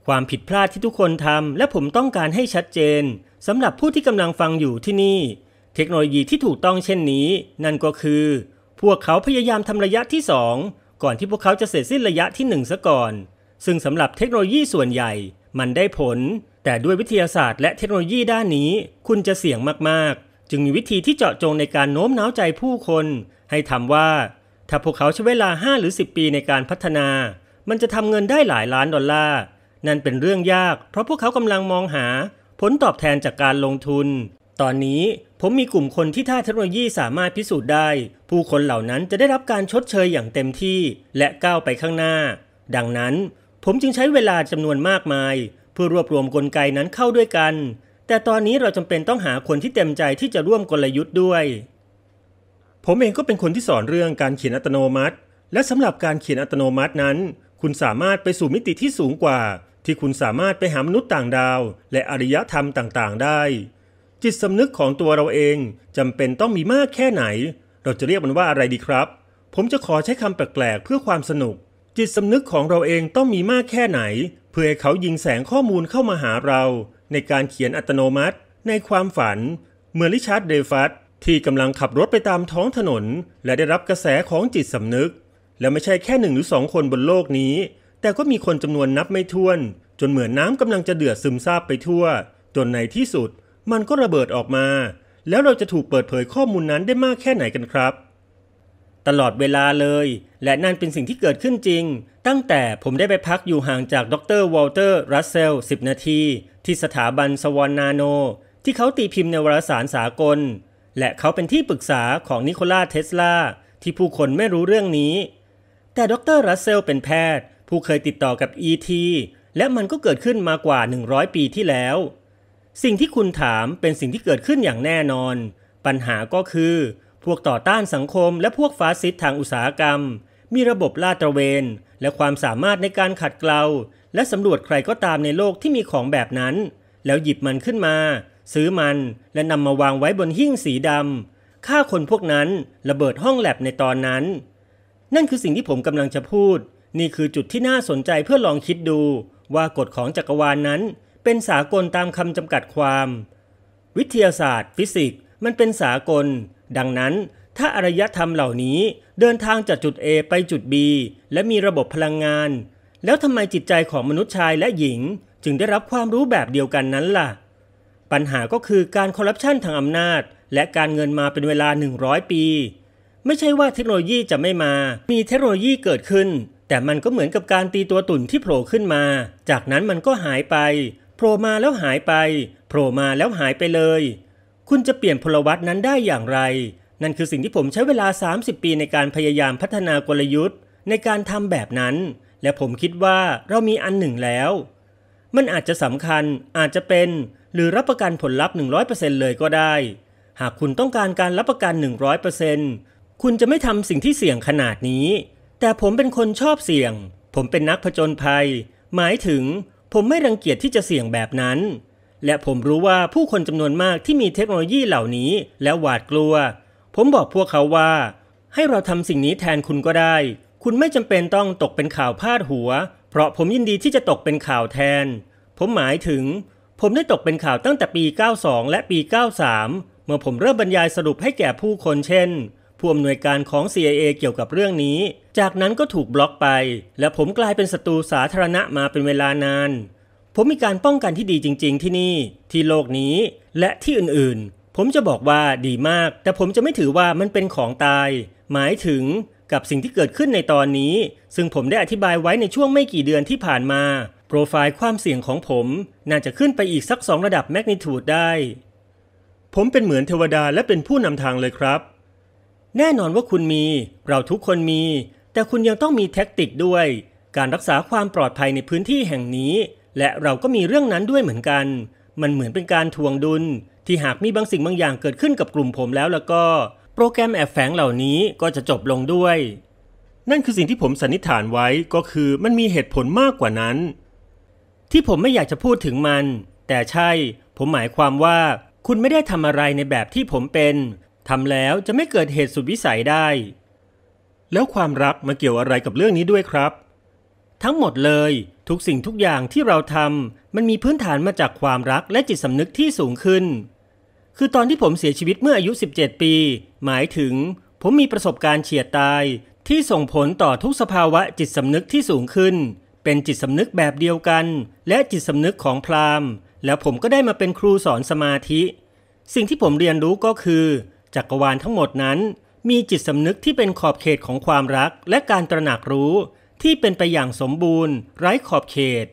ความผิดพลาดที่ทุกคนทำและผมต้องการให้ชัดเจนสำหรับผู้ที่กำลังฟังอยู่ที่นี่ เทคโนโลยีที่ถูกต้องเช่นนี้ นั่นก็คือ พวกเขาพยายามทำระยะที่2ก่อนที่พวกเขาจะเสร็จสิ้นระยะที่1ซะก่อนซึ่งสำหรับเทคโนโลยีส่วนใหญ่ มันได้ผล แต่ด้วยวิทยาศาสตร์และเทคโนโลยีด้านนี้ คุณจะเสี่ยงมากๆ จึงมีวิธีที่เจาะจงในการโน้มน้าวใจผู้คน ให้ทำว่า ถ้าพวกเขาใช้เวลา 5 หรือ 10 ปีในการพัฒนา มันจะทำเงินได้หลายล้านดอลลาร์ นั่นเป็นเรื่องยาก เพราะพวกเขากำลังมองหา ผลตอบแทนจากการลงทุน ตอนนี้ผมมีกลุ่มคนที่ถ้าเทคโนโลยีสามารถพิสูจน์ได้ ผู้คนเหล่านั้นจะได้รับการชดเชยอย่างเต็มที่ และก้าวไปข้างหน้า ดังนั้นผมจึงใช้เวลาจำนวนมากมาย เพื่อรวบรวมกลไกนั้นเข้าด้วยกัน แต่ตอนนี้เราจำเป็นต้องหาคนที่เต็มใจที่จะร่วมกลยุทธ์ด้วย ผมเองก็เป็นคนที่สอนเรื่องการเขียนอัตโนมัติ และสำหรับการเขียนอัตโนมัตินั้น คุณสามารถไปสู่มิติที่สูงกว่า ที่คุณสามารถไปหามนุษย์ต่างดาว และอริยธรรมต่างๆได้ จิตสำนึกของตัวเราเองจำเป็นต้องมีมากแค่ไหน เราจะเรียกมันว่าอะไรดีครับ ผมจะขอใช้คำแปลกๆ เพื่อความสนุกจิตสำนึกของเราเองต้องมีมากแค่ไหน เพื่อให้เขายิงแสงข้อมูลเข้ามาหาเรา ในการเขียนอัตโนมัติ ในความฝันเหมือนริชาร์ด เดฟัตที่กำลังขับรถไปตามท้องถนน และได้รับกระแสของจิตสำนึก และไม่ใช่แค่หนึ่งหรือสองคนบนโลกนี้ แต่ก็มีคนจำนวนนับไม่ถ้วน จนเหมือนน้ำกำลังจะเดือดซึมซาบไปทั่ว จนในที่สุด มันก็ระเบิดออกมา แล้วเราจะถูกเปิดเผยข้อมูลนั้นได้มากแค่ไหนกันครับตลอดเวลาเลยและนั่นเป็นสิ่งที่เกิดขึ้นจริง ตั้งแต่ผมได้ไปพักอยู่ห่างจากดรวอลเตอร์รัสเซล10 นาที ที่สถาบันสวอนนาโน ที่เขาตีพิมพ์ในวารสารสากล และเขาเป็นที่ปรึกษาของนิโคลาเทสลาที่ผู้คนไม่รู้เรื่องนี้ แต่ดรรัสเซลเป็นแพทย์ผู้เคยติดต่อกับ ET และมันก็เกิดขึ้นมากว่า 100 ปีที่แล้ว สิ่งที่คุณถามเป็นสิ่งที่เกิดขึ้นอย่างแน่นอน ปัญหาก็คือพวกต่อต้านสังคมและพวกฟาสซิสทางอุตสาหกรรม มีระบบลาดตระเวน และความสามารถในการขัดเกลา และสำรวจใครก็ตามในโลกที่มีของแบบนั้น แล้วหยิบมันขึ้นมา ซื้อมันและนำมาวางไว้บนหิ้งสีดำฆ่าคนพวกนั้นระเบิดห้องแลบในตอนนั้น นั่นคือสิ่งที่ผมกำลังจะพูด นี่คือจุดที่น่าสนใจเพื่อลองคิดดู ว่ากฎของจักรวาลนนั้น เป็นสากลตามคำจำกัดความ วิทยาศาสตร์ ฟิสิกส์มันเป็นสากลดังนั้นถ้าอารยธรรมเหล่านี้เดินทางจากจุด A ไปจุด B และมีระบบพลังงาน แล้วทำไมจิตใจของมนุษย์ชายและหญิง จึงได้รับความรู้แบบเดียวกันนั้นล่ะ ปัญหาก็คือการคอร์รัปชันทางอำนาจ และการเงินมาเป็นเวลา 100 ปี ไม่ใช่ว่าเทคโนโลยีจะไม่มา มีเทคโนโลยีเกิดขึ้น แต่มันก็เหมือนกับการตีตัวตุ่นที่โผล่ขึ้นมา จากนั้นมันก็หายไปโผล่มาแล้วหายไปโผล่มาแล้วหายไปเลยคุณจะเปลี่ยนพลวัตนั้นได้อย่างไร นั่นคือสิ่งที่ผมใช้เวลา 30 ปีในการพยายามพัฒนากลยุทธ์ ในการทำแบบนั้น และผมคิดว่าเรามีอันหนึ่งแล้ว มันอาจจะสำคัญ อาจจะเป็น หรือรับประกันผลลัพธ์ 100%เลยก็ได้ หากคุณต้องการการรับประกัน100%คุณจะไม่ทำสิ่งที่เสี่ยงขนาดนี้ แต่ผมเป็นคนชอบเสี่ยง ผมเป็นนักผจญภัย หมายถึง ผมไม่รังเกียจที่จะเสี่ยงแบบนั้นและผมรู้ว่าผู้คนจำนวนมากที่มีเทคโนโลยีเหล่านี้แล้วหวาดกลัว ผมบอกพวกเขาว่า ให้เราทำสิ่งนี้แทนคุณก็ได้ คุณไม่จำเป็นต้องตกเป็นข่าวพาดหัว เพราะผมยินดีที่จะตกเป็นข่าวแทน ผมหมายถึง ผมได้ตกเป็นข่าวตั้งแต่ปี 92 และปี 93 เมื่อผมเริ่มบรรยายสรุปให้แก่ผู้คนเช่นผู้อำนวยการของ CIA เกี่ยวกับเรื่องนี้ จากนั้นก็ถูกบล็อกไป และผมกลายเป็นศัตรูสาธารณะมาเป็นเวลานานผมมีการป้องกันที่ดีจริงๆที่นี่ ที่โลกนี้ และที่อื่นๆ ผมจะบอกว่าดีมาก แต่ผมจะไม่ถือว่ามันเป็นของตาย หมายถึงกับสิ่งที่เกิดขึ้นในตอนนี้ ซึ่งผมได้อธิบายไว้ในช่วงไม่กี่เดือนที่ผ่านมา โปรไฟล์ความเสี่ยงของผมน่าจะขึ้นไปอีกสักสองระดับแมกนิทูดได้ ผมเป็นเหมือนเทวดาและเป็นผู้นำทางเลยครับ แน่นอนว่าคุณมี เราทุกคนมี แต่คุณยังต้องมีแท็กติกด้วย การรักษาความปลอดภัยในพื้นที่แห่งนี้และเราก็มีเรื่องนั้นด้วยเหมือนกัน มันเหมือนเป็นการทวงดุล ที่หากมีบางสิ่งบางอย่างเกิดขึ้นกับกลุ่มผมแล้วแล้วก็ โปรแกรมแอบแฝงเหล่านี้ก็จะจบลงด้วย นั่นคือสิ่งที่ผมสันนิษฐานไว้ก็คือมันมีเหตุผลมากกว่านั้น ที่ผมไม่อยากจะพูดถึงมัน แต่ใช่ผมหมายความว่าคุณไม่ได้ทำอะไรในแบบที่ผมเป็นทำแล้วจะไม่เกิดเหตุสุดวิสัยได้ แล้วความรักมาเกี่ยวอะไรกับเรื่องนี้ด้วยครับ ทั้งหมดเลยทุกสิ่งทุกอย่างที่เราทำมันมีพื้นฐานมาจากความรักและจิตสำนึกที่สูงขึ้น คือตอนที่ผมเสียชีวิตเมื่ออายุ 17 ปี หมายถึงผมมีประสบการณ์เฉียดตายที่ส่งผลต่อทุกสภาวะจิตสำนึกที่สูงขึ้น เป็นจิตสำนึกแบบเดียวกันและจิตสำนึกของพราหมณ์แล้วผมก็ได้มาเป็นครูสอนสมาธิ สิ่งที่ผมเรียนรู้ก็คือจักรวาลทั้งหมดนั้นมีจิตสำนึกที่เป็นขอบเขตของความรักและการตระหนักรู้ที่เป็นไปอย่างสมบูรณ์ ไร้ขอบเขต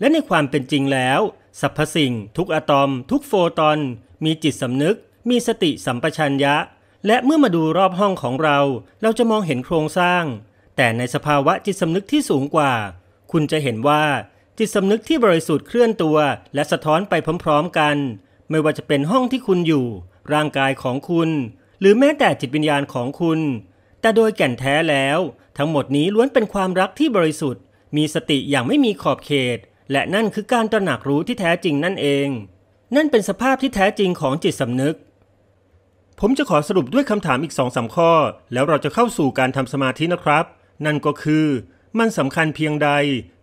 และในความเป็นจริงแล้ว สรรพสิ่ง ทุกอะตอม ทุกโฟตอน มีจิตสำนึก มีสติสัมปชัญญะ และเมื่อมาดูรอบห้องของเรา เราจะมองเห็นโครงสร้าง แต่ในสภาวะจิตสำนึกที่สูงกว่า คุณจะเห็นว่าจิตสำนึกที่บริสุทธิ์เคลื่อนตัว และสะท้อนไปพร้อมๆ กัน ไม่ว่าจะเป็นห้องที่คุณอยู่ ร่างกายของคุณ หรือแม้แต่จิตวิญญาณของคุณ แต่โดยแก่นแท้แล้วทั้งหมดนี้ล้วนเป็นความรักที่บริสุทธิ์ มีสติอย่างไม่มีขอบเขต และนั่นคือการตระหนักรู้ที่แท้จริงนั่นเอง นั่นเป็นสภาพที่แท้จริงของจิตสำนึก ผมจะขอสรุปด้วยคำถามอีกสองสาข้อ แล้วเราจะเข้าสู่การทำสมาธินะครับ นั่นก็คือ มันสำคัญเพียงใด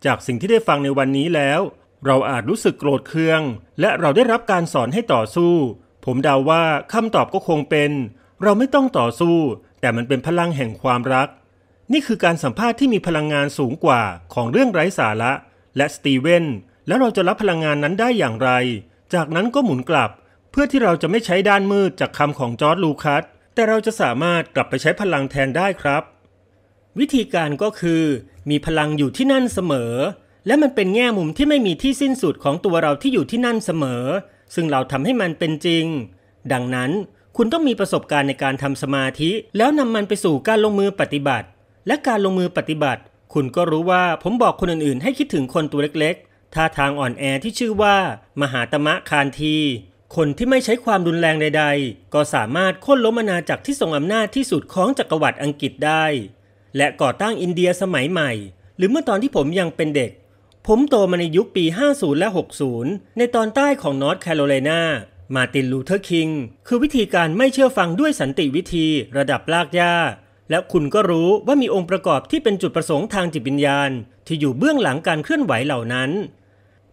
จากสิ่งที่ได้ฟังในวันนี้แล้ว เราอาจรู้สึกโกรธเคือง และเราได้รับการสอนให้ต่อสู้ ผมเดาวว่าคำตอบก็คงเป็น เราไม่ต้องต่อสู้ แต่มันเป็นพลังแห่งความรักนี่คือการสัมภาษณ์ที่มีพลังงานสูงกว่าของเรื่องไร้สาระ และสตีเวนแล้วเราจะรับพลังงานนั้นได้อย่างไร จากนั้นก็หมุนกลับ เพื่อที่เราจะไม่ใช้ด้านมืดจากคำของจอร์ดลูคัส แต่เราจะสามารถกลับไปใช้พลังแทนได้ครับ วิธีการก็คือ มีพลังอยู่ที่นั่นเสมอ และมันเป็นแง่มุมที่ไม่มีที่สิ้นสุดของตัวเราที่อยู่ที่นั่นเสมอ ซึ่งเราทำให้มันเป็นจริง ดังนั้น คุณต้องมีประสบการณ์ในการทำสมาธิ แล้วนำมันไปสู่การลงมือปฏิบัติและการลงมือปฏิบัติ คุณก็รู้ว่าผมบอกคนอื่นๆ ให้คิดถึงคนตัวเล็กๆ ท่าทางอ่อนแอที่ชื่อว่า มหาตมะคานที คนที่ไม่ใช้ความรุนแรงใดๆ ก็สามารถโค่นล้มอาณาจักรที่ทรงอำนาจที่สุดของจักรวรรดิอังกฤษได้ และก่อตั้งอินเดียสมัยใหม่ หรือเมื่อตอนที่ผมยังเป็นเด็ก ผมโตมาในยุคปี 50 และ 60 ในตอนใต้ของนอร์ทแคโรไลนา มาตินลูเทอร์คิง คือวิธีการไม่เชื่อฟังด้วยสันติวิธีระดับลากย่าและคุณก็รู้ว่ามีองค์ประกอบที่เป็นจุดประสงค์ทางจิตวิญญาณ ที่อยู่เบื้องหลังการเคลื่อนไหวเหล่านั้น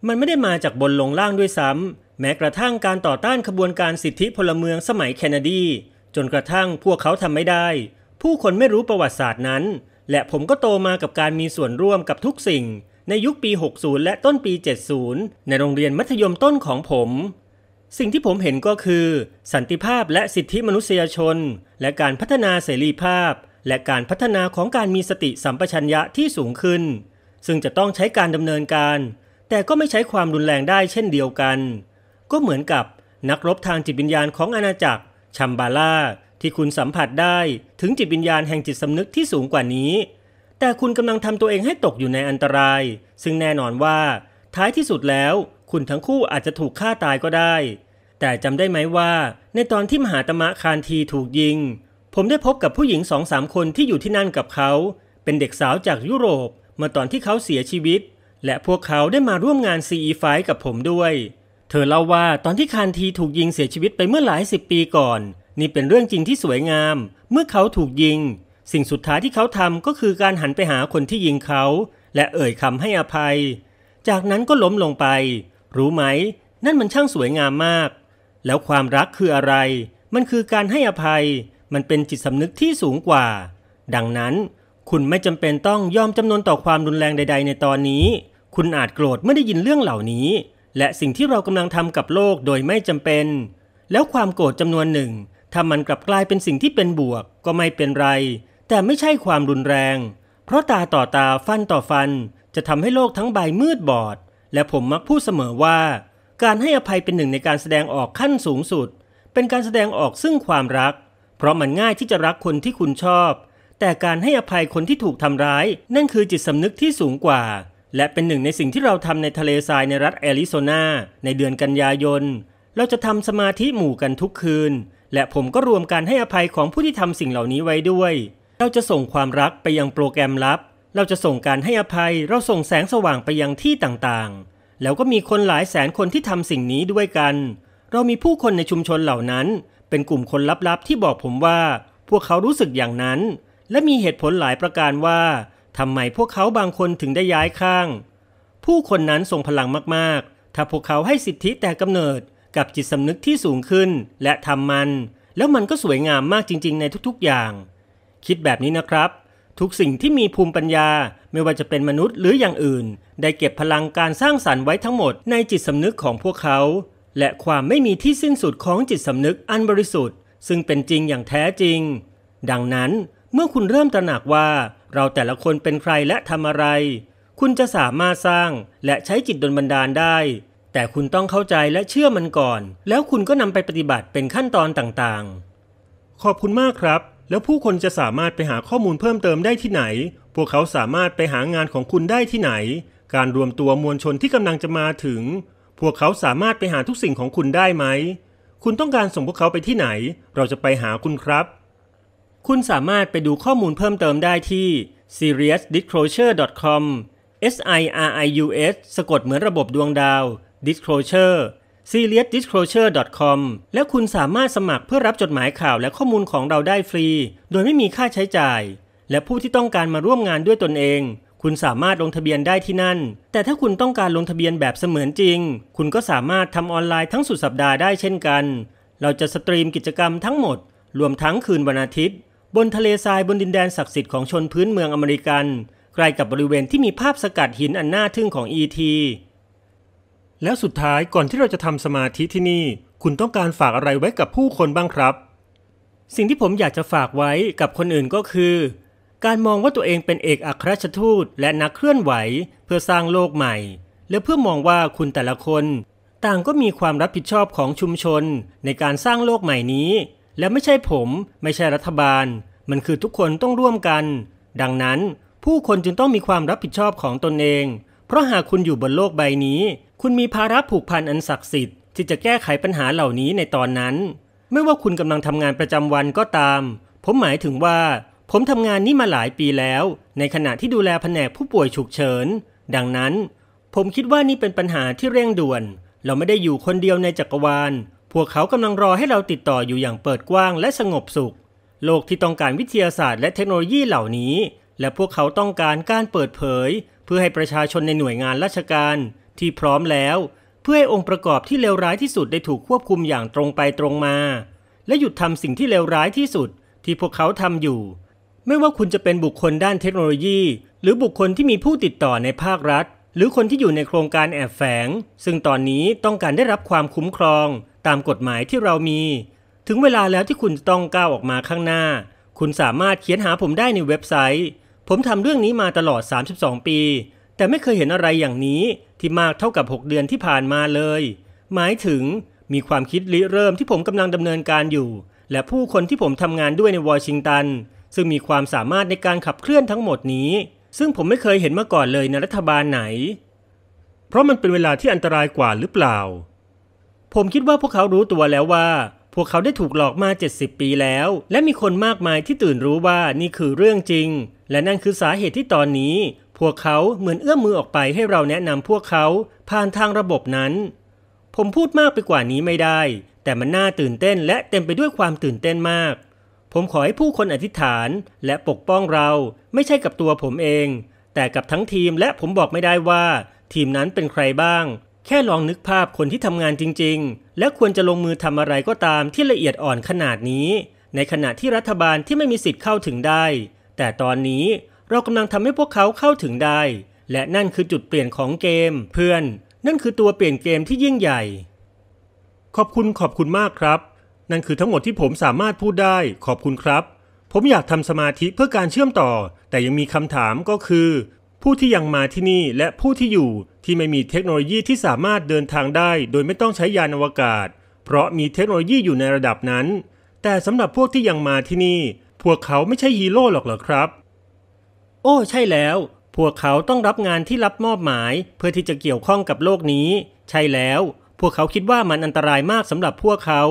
มันไม่ได้มาจากบนลงล่างด้วยซ้ำแม้กระทั่งการต่อต้านขบวนการสิทธิพลเมืองสมัยแคนาดี จนกระทั่งพวกเขาทำไม่ได้ ผู้คนไม่รู้ประวัติศาสตร์นั้น และผมก็โตมากับการมีส่วนร่วมกับทุกสิ่ง ในยุคปี 60 และต้นปี 70 ในโรงเรียนมัธยมต้นของผมสิ่งที่ผมเห็นก็คือ สันติภาพและสิทธิมนุษยชนและการพัฒนาเสรีภาพและการพัฒนาของการมีสติสัมปชัญญะที่สูงขึ้น ซึ่งจะต้องใช้การดำเนินการ แต่ก็ไม่ใช้ความรุนแรงได้เช่นเดียวกัน ก็เหมือนกับนักรบทางจิตวิญญาณของอาณาจักรชัมบาล่าที่คุณสัมผัสได้ ถึงจิตวิญญาณแห่งจิตสำนึกที่สูงกว่านี้ แต่คุณกำลังทำตัวเองให้ตกอยู่ในอันตราย ซึ่งแน่นอนว่าท้ายที่สุดแล้วคุณทั้งคู่อาจจะถูกฆ่าตายก็ได้ แต่จำได้ไหมว่า ในตอนที่มหาตมะคานทีถูกยิง ผมได้พบกับผู้หญิงสองสามคนที่อยู่ที่นั่นกับเขา เป็นเด็กสาวจากยุโรปมาตอนที่เขาเสียชีวิต และพวกเขาได้มาร่วมงาน CE ไฟกับผมด้วย เธอเล่าว่าตอนที่คานทีถูกยิงเสียชีวิตไปเมื่อหลายสิบปีก่อนนี่เป็นเรื่องจริงที่สวยงาม เมื่อเขาถูกยิง สิ่งสุดท้ายที่เขาทำก็คือการหันไปหาคนที่ยิงเขา และเอ่ยคำให้อภัย จากนั้นก็ล้มลงไปรู้ไหม นั่นมันช่างสวยงามมาก แล้วความรักคืออะไร มันคือการให้อภัย มันเป็นจิตสำนึกที่สูงกว่า ดังนั้น คุณไม่จำเป็นต้องยอมจำนนต่อความรุนแรงใดๆในตอนนี้ คุณอาจโกรธเมื่อได้ยินเรื่องเหล่านี้ และสิ่งที่เรากำลังทำกับโลกโดยไม่จำเป็น แล้วความโกรธจำนวนหนึ่งถ้ามันกลับกลายเป็นสิ่งที่เป็นบวก ก็ไม่เป็นไร แต่ไม่ใช่ความรุนแรง เพราะตาต่อตาฟันต่อฟันจะทำให้โลกทั้งใบมืดบอดและผมมักพูดเสมอว่า การให้อภัยเป็นหนึ่งในการแสดงออกขั้นสูงสุด เป็นการแสดงออกซึ่งความรัก เพราะมันง่ายที่จะรักคนที่คุณชอบ แต่การให้อภัยคนที่ถูกทำร้ายนั่นคือจิตสำนึกที่สูงกว่า และเป็นหนึ่งในสิ่งที่เราทำในทะเลทรายในรัฐแอริโซนาในเดือนกันยายนเราจะทำสมาธิหมู่กันทุกคืน และผมก็รวมการให้อภัยของผู้ที่ทำสิ่งเหล่านี้ไว้ด้วย เราจะส่งความรักไปยังโปรแกรมลับเราจะส่งการให้อภัยเราส่งแสงสว่างไปยังที่ต่างๆ แล้วก็มีคนหลายแสนคนที่ทำสิ่งนี้ด้วยกัน เรามีผู้คนในชุมชนเหล่านั้น เป็นกลุ่มคนลับๆ ที่บอกผมว่า พวกเขารู้สึกอย่างนั้น และมีเหตุผลหลายประการว่าทำไมพวกเขาบางคนถึงได้ย้ายข้าง ผู้คนนั้นทรงพลังมากๆ ถ้าพวกเขาให้สิทธิแต่กำเนิด กับจิตสำนึกที่สูงขึ้นและทำมัน แล้วมันก็สวยงามมากจริงๆ ในทุกๆ อย่าง คิดแบบนี้นะครับทุกสิ่งที่มีภูมิปัญญาไม่ว่าจะเป็นมนุษย์หรืออย่างอื่น ได้เก็บพลังการสร้างสารรค์ไว้ทั้งหมดในจิตสำนึกของพวกเขา และความไม่มีที่สิ้นสุดของจิตสำนึกอันบริสุทธิ์ซึ่งเป็นจริงอย่างแท้จริง ดังนั้นเมื่อคุณเริ่มตระหนักว่าเราแต่ละคนเป็นใครและทำอะไร คุณจะสามารถสร้างและใช้จิตดลบันดาลได้ แต่คุณต้องเข้าใจและเชื่อมันก่อน แล้วคุณก็นำไปปฏิบัติเป็นขั้นตอนต่างๆ ขอบคุณมากครับแล้วผู้คนจะสามารถไปหาข้อมูลเพิ่มเติมได้ที่ไหน พวกเขาสามารถไปหางานของคุณได้ที่ไหน การรวมตัวมวลชนที่กำลังจะมาถึง พวกเขาสามารถไปหาทุกสิ่งของคุณได้ไหม คุณต้องการส่งพวกเขาไปที่ไหน เราจะไปหาคุณครับ คุณสามารถไปดูข้อมูลเพิ่มเติมได้ที่ seriousdisclosure.com s i r i u s สกดเหมือนระบบดวงดาว disclosure s e r i o u s d i s c l o s u r e c o m และคุณสามารถสมัครเพื่อรับจดหมายข่าวและข้อมูลของเราได้ฟรี โดยไม่มีค่าใช้จ่าย และผู้ที่ต้องการมาร่วมงานด้วยตนเอง คุณสามารถลงทะเบียนได้ที่นั่น แต่ถ้าคุณต้องการลงทะเบียนแบบเสมือนจริง คุณก็สามารถทำออนไลน์ทั้งสุดสัปดาห์ได้เช่นกัน เราจะสตรีมกิจกรรมทั้งหมด รวมทั้งคืนวันอาทิตย์ บนทะเลทรายบนดินแดนศักดิ์สิทธิ์ของชนพื้นเมืองอเมริกันใกล้กับบริเวณที่มีภาพสกัดหินอันน่าทึ่งของ E.T. แล้วสุดท้ายก่อนที่เราจะทำสมาธิที่นี่ คุณต้องการฝากอะไรไว้กับผู้คนบ้างครับ สิ่งที่ผมอยากจะฝากไว้กับคนอื่นก็คือ การมองว่าตัวเองเป็นเอกอัครราชทูต และนักเคลื่อนไหวเพื่อสร้างโลกใหม่ และเพื่อมองว่าคุณแต่ละคน ต่างก็มีความรับผิดชอบของชุมชน ในการสร้างโลกใหม่นี้ และไม่ใช่ผมไม่ใช่รัฐบาล มันคือทุกคนต้องร่วมกัน ดังนั้นผู้คนจึงต้องมีความรับผิดชอบของตนเองเพราะหากคุณอยู่บนโลกใบนี้ คุณมีภาระผูกพันอันศักดิ์สิทธิ์ที่จะแก้ไขปัญหาเหล่านี้ในตอนนั้น ไม่ว่าคุณกำลังทำงานประจำวันก็ตาม ผมหมายถึงว่า ผมทำงานนี้มาหลายปีแล้ว ในขณะที่ดูแลแผนกผู้ป่วยฉุกเฉิน ดังนั้น ผมคิดว่านี่เป็นปัญหาที่เร่งด่วน เราไม่ได้อยู่คนเดียวในจักรวาล พวกเขากำลังรอให้เราติดต่ออยู่อย่างเปิดกว้างและสงบสุข โลกที่ต้องการวิทยาศาสตร์ และเทคโนโลยีเหล่านี้ และพวกเขาต้องการการเปิดเผยเพื่อให้ประชาชนในหน่วยงานราชการที่พร้อมแล้ว เพื่อให้องค์ประกอบที่เลวร้ายที่สุดได้ถูกควบคุมอย่างตรงไปตรงมา และหยุดทำสิ่งที่เลวร้ายที่สุดที่พวกเขาทำอยู่ ไม่ว่าคุณจะเป็นบุคคลด้านเทคโนโลยี หรือบุคคลที่มีผู้ติดต่อในภาครัฐ หรือคนที่อยู่ในโครงการแอบแฝง ซึ่งตอนนี้ต้องการได้รับความคุ้มครอง ตามกฎหมายที่เรามี ถึงเวลาแล้วที่คุณต้องก้าวออกมาข้างหน้า คุณสามารถเขียนหาผมได้ในเว็บไซต์ผมทำเรื่องนี้มาตลอด 32 ปี แต่ไม่เคยเห็นอะไรอย่างนี้ที่มากเท่ากับ 6 เดือนที่ผ่านมาเลย หมายถึงมีความคิดริเริ่มที่ผมกำลังดำเนินการอยู่ และผู้คนที่ผมทำงานด้วยในวอชิงตัน ซึ่งมีความสามารถในการขับเคลื่อนทั้งหมดนี้ ซึ่งผมไม่เคยเห็นมาก่อนเลยในรัฐบาลไหน เพราะมันเป็นเวลาที่อันตรายกว่าหรือเปล่า ผมคิดว่าพวกเขารู้ตัวแล้วว่า พวกเขาได้ถูกหลอกมา70 ปีแล้ว และมีคนมากมายที่ตื่นรู้ว่านี่คือเรื่องจริงและนั่นคือสาเหตุที่ตอนนี้ พวกเขาเหมือนเอื้อมมือออกไปให้เราแนะนำพวกเขา ผ่านทางระบบนั้น ผมพูดมากไปกว่านี้ไม่ได้ แต่มันน่าตื่นเต้นและเต็มไปด้วยความตื่นเต้นมาก ผมขอให้ผู้คนอธิษฐาน และปกป้องเราไม่ใช่กับตัวผมเอง แต่กับทั้งทีมและผมบอกไม่ได้ว่า ทีมนั้นเป็นใครบ้าง แค่ลองนึกภาพคนที่ทำงานจริงๆ และควรจะลงมือทำอะไรก็ตามที่ละเอียดอ่อนขนาดนี้ ในขณะที่รัฐบาลที่ไม่มีสิทธิ์เข้าถึงได้แต่ตอนนี้เรากำลังทำให้พวกเขาเข้าถึงได้ และนั่นคือจุดเปลี่ยนของเกม เพื่อนนั่นคือตัวเปลี่ยนเกมที่ยิ่งใหญ่ ขอบคุณขอบคุณมากครับ นั่นคือทั้งหมดที่ผมสามารถพูดได้ขอบคุณครับ ผมอยากทำสมาธิเพื่อการเชื่อมต่อ แต่ยังมีคำถามก็คือ ผู้ที่ยังมาที่นี่และผู้ที่อยู่ที่ไม่มีเทคโนโลยีที่สามารถเดินทางได้ โดยไม่ต้องใช้ยานอวกาศ เพราะมีเทคโนโลยีอยู่ในระดับนั้น แต่สำหรับพวกที่ยังมาที่นี่พวกเขาไม่ใช่ฮีโร่หรอกเหรอครับ โอ้ ใช่แล้ว พวกเขาต้องรับงานที่รับมอบหมาย เพื่อที่จะเกี่ยวข้องกับโลกนี้ ใช่แล้ว พวกเขาคิดว่ามันอันตรายมากสำหรับพวกเขา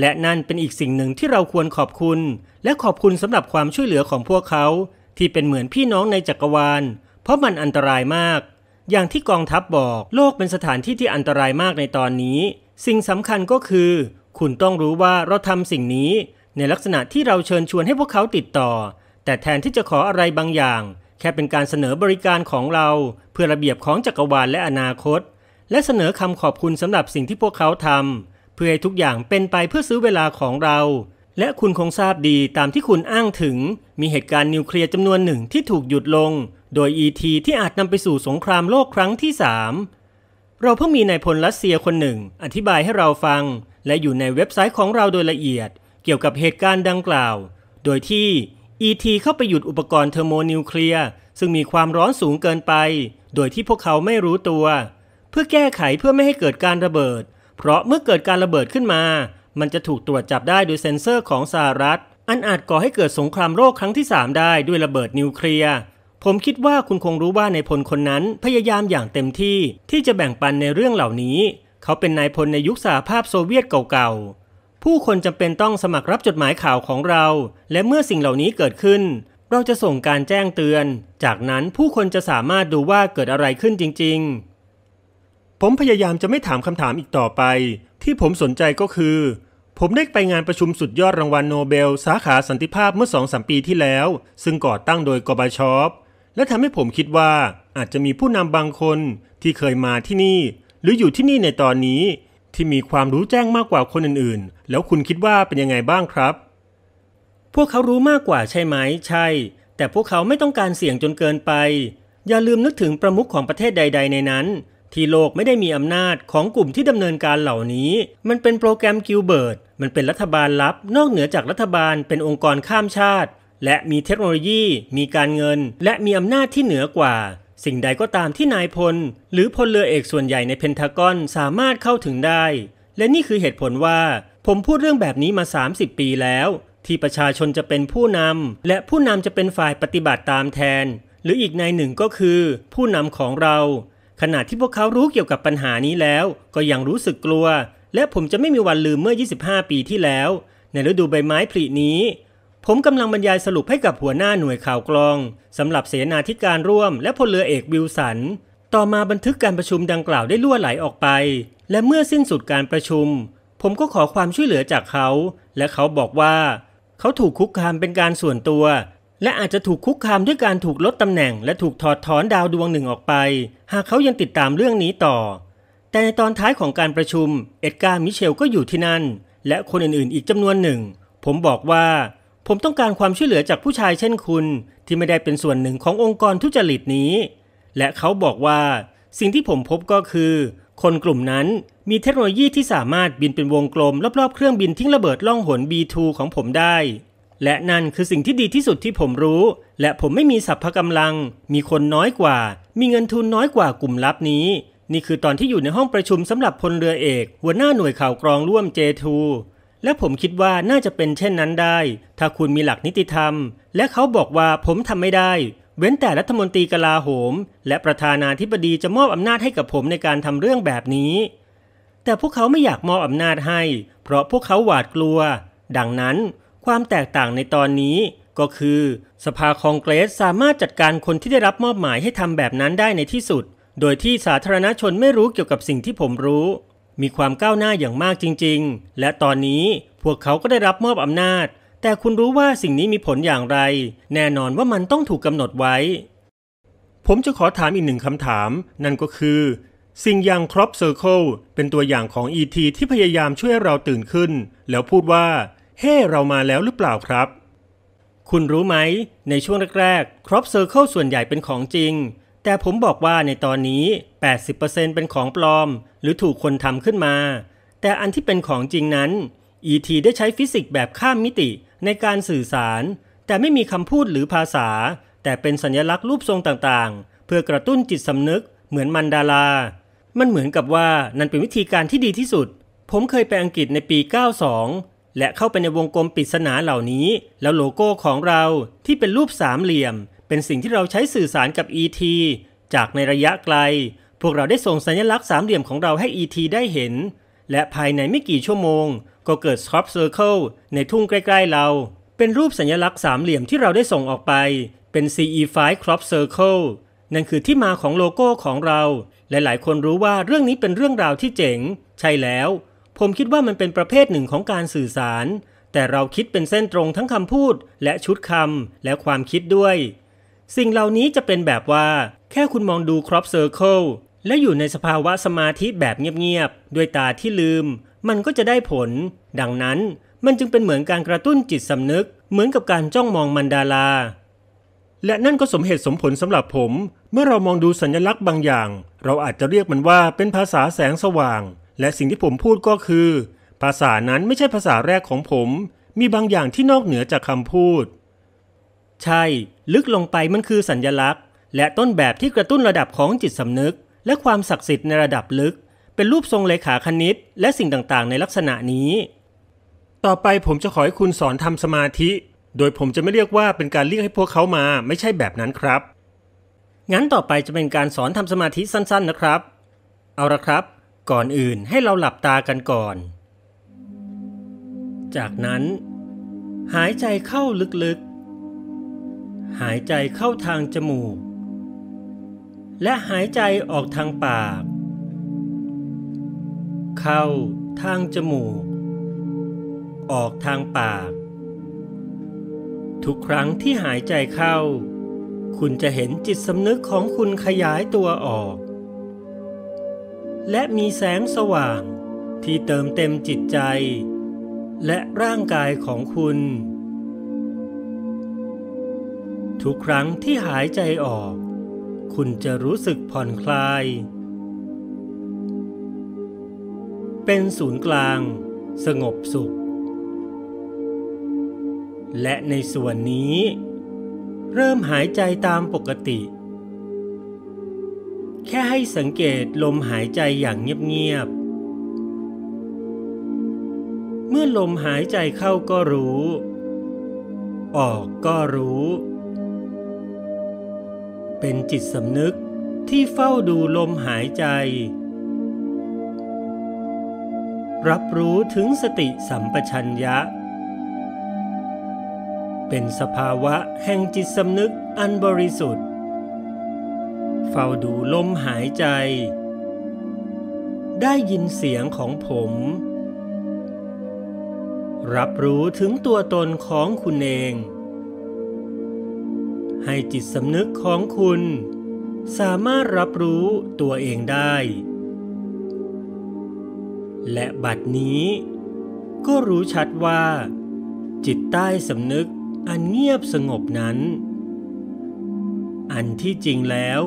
และนั่นเป็นอีกสิ่งหนึ่งที่เราควรขอบคุณ และขอบคุณสำหรับความช่วยเหลือของพวกเขา ที่เป็นเหมือนพี่น้องในจักรวาล เพราะมันอันตรายมาก อย่างที่กองทัพบอก โลกเป็นสถานที่ที่อันตรายมากในตอนนี้ สิ่งสำคัญก็คือ คุณต้องรู้ว่าเราทำสิ่งนี้ในลักษณะที่เราเชิญชวนให้พวกเขาติดต่อ แต่แทนที่จะขออะไรบางอย่าง แค่เป็นการเสนอบริการของเรา เพื่อระเบียบของจักรวาลและอนาคต และเสนอคำขอบคุณสำหรับสิ่งที่พวกเขาทำเพื่อให้ทุกอย่างเป็นไปเพื่อซื้อเวลาของเรา และคุณคงทราบดีตามที่คุณอ้างถึง มีเหตุการณ์นิวเคลียร์จำนวนหนึ่งที่ถูกหยุดลง โดยอีที่อาจนำไปสู่สงครามโลกครั้งที่สามเราเพิ่งมีนายพลรัสเซียคนหนึ่ง อธิบายให้เราฟัง และอยู่ในเว็บไซต์ของเราโดยละเอียดเกี่ยวกับเหตุการณ์ดังกล่าว โดยที่ ET เข้าไปหยุดอุปกรณ์เทอร์โมนิวเคลียร์ซึ่งมีความร้อนสูงเกินไป โดยที่พวกเขาไม่รู้ตัว เพื่อแก้ไขเพื่อไม่ให้เกิดการระเบิด เพราะเมื่อเกิดการระเบิดขึ้นมา มันจะถูกตรวจจับได้โดยเซ็นเซอร์ของสหรัฐ อันอาจก่อให้เกิดสงครามโรคครั้งที่ 3 ได้ด้วยระเบิดนิวเคลียร์ ผมคิดว่าคุณคงรู้ว่าในพลคนนั้นพยายามอย่างเต็มที่ที่จะแบ่งปันในเรื่องเหล่านี้ เขาเป็นนายพลในยุคสหภาพโซเวียตเก่าๆผู้คนจำเป็นต้องสมัครรับจดหมายข่าวของเรา และเมื่อสิ่งเหล่านี้เกิดขึ้น เราจะส่งการแจ้งเตือน จากนั้นผู้คนจะสามารถดูว่าเกิดอะไรขึ้นจริงๆ ผมพยายามจะไม่ถามคำถามอีกต่อไป ที่ผมสนใจก็คือ ผมได้ไปงานประชุมสุดยอดรางวัลโนเบล สาขาสันติภาพเมื่อสองสมปีที่แล้ว ซึ่งก่อตั้งโดยกบาชอปและทำให้ผมคิดว่าอาจจะมีผู้นำบางคนที่เคยมาที่นี่ หรืออยู่ที่นี่ในตอนนี้ที่มีความรู้แจ้งมากกว่าคนอื่นๆ แล้วคุณคิดว่าเป็นยังไงบ้างครับ พวกเขารู้มากกว่าใช่ไหม ใช่ แต่พวกเขาไม่ต้องการเสี่ยงจนเกินไป อย่าลืมนึกถึงประมุขของประเทศใด ๆ ในนั้น ที่โลกไม่ได้มีอำนาจของกลุ่มที่ดำเนินการเหล่านี้ มันเป็นโปรแกรมกิลเบิร์ตมันเป็นรัฐบาลลับนอกเหนือจากรัฐบาลเป็นองค์กรข้ามชาติ และมีเทคโนโลยี มีการเงิน และมีอำนาจที่เหนือกว่าสิ่งใดก็ตามที่นายพลหรือพลเรือเอกส่วนใหญ่ในเพนทากอนสามารถเข้าถึงได้ และนี่คือเหตุผลว่า ผมพูดเรื่องแบบนี้มา 30 ปีแล้ว ที่ประชาชนจะเป็นผู้นำและผู้นำจะเป็นฝ่ายปฏิบัติตามแทน หรืออีกในหนึ่งก็คือผู้นำของเรา ขณะที่พวกเขารู้เกี่ยวกับปัญหานี้แล้ว ก็ยังรู้สึกกลัว และผมจะไม่มีวันลืมเมื่อ 25 ปีที่แล้ว ในฤดูใบไม้ผลินี้ผมกำลังบรรยายสรุปให้กับหัวหน้าหน่วยข่าวกรองสำหรับเสนาธิการร่วมและพลเรือเอกวิลสัน ต่อมาบันทึกการประชุมดังกล่าวได้ล่วไหลออกไป และเมื่อสิ้นสุดการประชุม ผมก็ขอความช่วยเหลือจากเขา และเขาบอกว่า เขาถูกคุกคามเป็นการส่วนตัว และอาจจะถูกคุกคามด้วยการถูกลดตำแหน่งและถูกถอดถอนดาวดวงหนึ่งออกไป หากเขายังติดตามเรื่องนี้ต่อ แต่ในตอนท้ายของการประชุม เอ็ดการ์มิเชลก็อยู่ที่นั่นและคนอื่นๆอีกจำนวนหนึ่ง ผมบอกว่าผมต้องการความช่วยเหลือจากผู้ชายเช่นคุณ ที่ไม่ได้เป็นส่วนหนึ่งขององค์กรทุจริตนี้ และเขาบอกว่า สิ่งที่ผมพบก็คือ คนกลุ่มนั้นมีเทคโนโลยีที่สามารถบินเป็นวงกลมรอบๆ เครื่องบินทิ้งระเบิดล่องหน B2 ของผมได้ และนั่นคือสิ่งที่ดีที่สุดที่ผมรู้ และผมไม่มีสัพพกำลัง มีคนน้อยกว่า มีเงินทุนน้อยกว่ากลุ่มลับนี้ นี่คือตอนที่อยู่ในห้องประชุมสำหรับพลเรือเอก หัวหน้าหน่วยข่าวกรองร่วม J2 และผมคิดว่าน่าจะเป็นเช่นนั้นได้ ถ้าคุณมีหลักนิติธรรม และเขาบอกว่าผมทำไม่ได้ เว้นแต่รัฐมนตรีกลาโหม และประธานาธิบดีจะมอบอำนาจให้กับผมในการทำเรื่องแบบนี้ แต่พวกเขาไม่อยากมอบอำนาจให้ เพราะพวกเขาหวาดกลัว ดังนั้น ความแตกต่างในตอนนี้ก็คือ สภาคองเกรสสามารถจัดการคนที่ได้รับมอบหมายให้ทำแบบนั้นได้ในที่สุด โดยที่สาธารณชนไม่รู้เกี่ยวกับสิ่งที่ผมรู้มีความก้าวหน้าอย่างมากจริงๆ และตอนนี้พวกเขาก็ได้รับมอบอำนาจ แต่คุณรู้ว่าสิ่งนี้มีผลอย่างไร แน่นอนว่ามันต้องถูกกำหนดไว้ ผมจะขอถามอีกหนึ่งคำถาม นั่นก็คือ สิ่งอย่างครอปเซอร์เคิลเป็นตัวอย่างของ ET ที่พยายามช่วยเราตื่นขึ้น แล้วพูดว่าเฮ้ hey, เรามาแล้วหรือเปล่าครับ คุณรู้ไหม ในช่วงแรกๆครอปเซอร์เคิลส่วนใหญ่เป็นของจริงแต่ผมบอกว่าในตอนนี้ 80%เป็นของปลอม หรือถูกคนทำขึ้นมา แต่อันที่เป็นของจริงนั้น ET ได้ใช้ฟิสิกส์แบบข้ามมิติในการสื่อสาร แต่ไม่มีคำพูดหรือภาษา แต่เป็นสัญลักษณ์รูปทรงต่างๆ เพื่อกระตุ้นจิตสำนึกเหมือนมันดารามันเหมือนกับว่านั่นเป็นวิธีการที่ดีที่สุด ผมเคยไปอังกฤษในปี 92 และเข้าไปในวงกลมปริศนาเหล่านี้ แล้วโลโก้ของเราที่เป็นรูปสามเหลี่ยมเป็นสิ่งที่เราใช้สื่อสารกับ ET จากในระยะไกล พวกเราได้ส่งสัญลักษณ์สามเหลี่ยมของเราให้ ET ได้เห็น และภายในไม่กี่ชั่วโมง ก็เกิด Crop Circle ในทุ่งใกล้ ๆเรา เป็นรูปสัญลักษณ์สามเหลี่ยมที่เราได้ส่งออกไป เป็น CE5 Crop Circle นั่นคือที่มาของโลโก้ของเรา หลายๆ คนรู้ว่าเรื่องนี้เป็นเรื่องราวที่เจ๋ง ใช่แล้ว ผมคิดว่ามันเป็นประเภทหนึ่งของการสื่อสาร แต่เราคิดเป็นเส้นตรงทั้งคำพูด และชุดคำและความคิดด้วยสิ่งเหล่านี้จะเป็นแบบว่า แค่คุณมองดูครอปเซอร์เคิลและอยู่ในสภาวะสมาธิแบบเงียบๆด้วยตาที่ลืม มันก็จะได้ผล ดังนั้นมันจึงเป็นเหมือนการกระตุ้นจิตสำนึกเหมือนกับการจ้องมองมันดาราและนั่นก็สมเหตุสมผลสำหรับผม เมื่อเรามองดูสัญลักษณ์บางอย่าง เราอาจจะเรียกมันว่าเป็นภาษาแสงสว่าง และสิ่งที่ผมพูดก็คือ ภาษานั้นไม่ใช่ภาษาแรกของผม มีบางอย่างที่นอกเหนือจากคำพูด ใช่ลึกลงไปมันคือสัญญลักษณ์ และต้นแบบที่กระตุ้นระดับของจิตสำนึก และความศักดิ์สิทธิ์ในระดับลึก เป็นรูปทรงเลขาคณิต และสิ่งต่างๆ ในลักษณะนี้ ต่อไปผมจะขอให้คุณสอนทำสมาธิ โดยผมจะไม่เรียกว่าเป็นการเรียกให้พวกเขามาไม่ใช่แบบนั้นครับ งั้นต่อไปจะเป็นการสอนทำสมาธิสั้น ๆ นะครับ เอาละครับ ก่อนอื่นให้เราหลับตากันก่อน จากนั้น หายใจเข้าลึก ๆหายใจเข้าทางจมูก และหายใจออกทางปาก เข้าทางจมูก ออกทางปาก ทุกครั้งที่หายใจเข้า คุณจะเห็นจิตสำนึกของคุณขยายตัวออก และมีแสงสว่างที่เติมเต็มจิตใจ และร่างกายของคุณทุกครั้งที่หายใจออก คุณจะรู้สึกผ่อนคลาย เป็นศูนย์กลางสงบสุข และในส่วนนี้ เริ่มหายใจตามปกติ แค่ให้สังเกตลมหายใจอย่างเงียบๆเมื่อลมหายใจเข้าก็รู้ ออกก็รู้เป็นจิตสำนึกที่เฝ้าดูลมหายใจ รับรู้ถึงสติสัมปชัญญะ เป็นสภาวะแห่งจิตสำนึกอันบริสุทธิ์ เฝ้าดูลมหายใจ ได้ยินเสียงของผม รับรู้ถึงตัวตนของคุณเองให้จิตสำนึกของคุณ สามารถรับรู้ตัวเองได้ และบัดนี้ ก็รู้ชัดว่า จิตใต้สำนึกอันเงียบสงบนั้น อันที่จริงแล้ว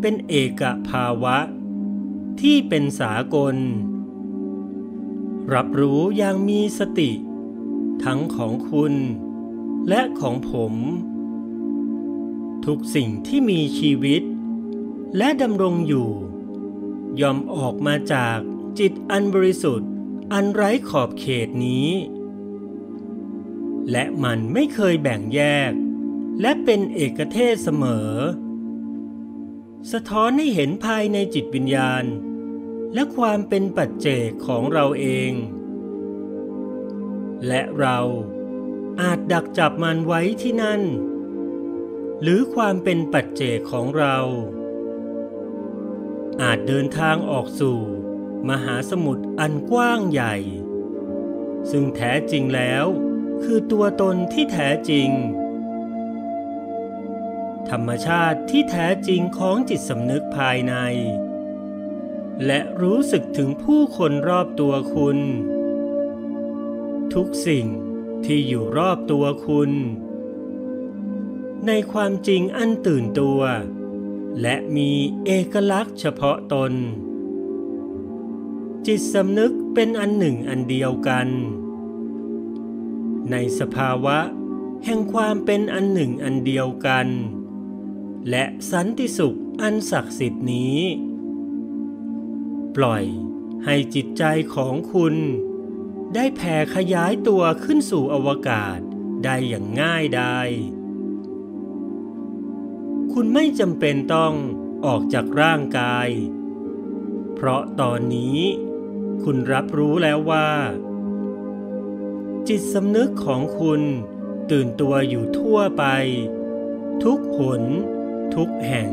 เป็นเอกภาวะ ที่เป็นสากล รับรู้อย่างมีสติ ทั้งของคุณ และของผมทุกสิ่งที่มีชีวิตและดำรงอยู่ย่อมออกมาจากจิตอันบริสุทธิ์ อันไร้ขอบเขตนี้ และมันไม่เคยแบ่งแยก และเป็นเอกเทศเสมอ สะท้อนให้เห็นภายในจิตวิญญาณ และความเป็นปัจเจกของเราเอง และเราอาจดักจับมันไว้ที่นั่นหรือความเป็นปัจเจกของเรา อาจเดินทางออกสู่ มหาสมุทรอันกว้างใหญ่ ซึ่งแท้จริงแล้วคือตัวตนที่แท้จริง ธรรมชาติที่แท้จริงของจิตสำนึกภายใน และรู้สึกถึงผู้คนรอบตัวคุณ ทุกสิ่งที่อยู่รอบตัวคุณในความจริงอันตื่นตัว และมีเอกลักษณ์เฉพาะตน จิตสำนึกเป็นอันหนึ่งอันเดียวกัน ในสภาวะแห่งความเป็นอันหนึ่งอันเดียวกัน และสันติสุขอันศักดิ์สิทธิ์นี้ ปล่อยให้จิตใจของคุณ ได้แผ่ขยายตัวขึ้นสู่อวกาศได้อย่างง่ายดายคุณไม่จำเป็นต้องออกจากร่างกาย เพราะตอนนี้คุณรับรู้แล้วว่า จิตสำนึกของคุณตื่นตัวอยู่ทั่วไป ทุกหนทุกแห่ง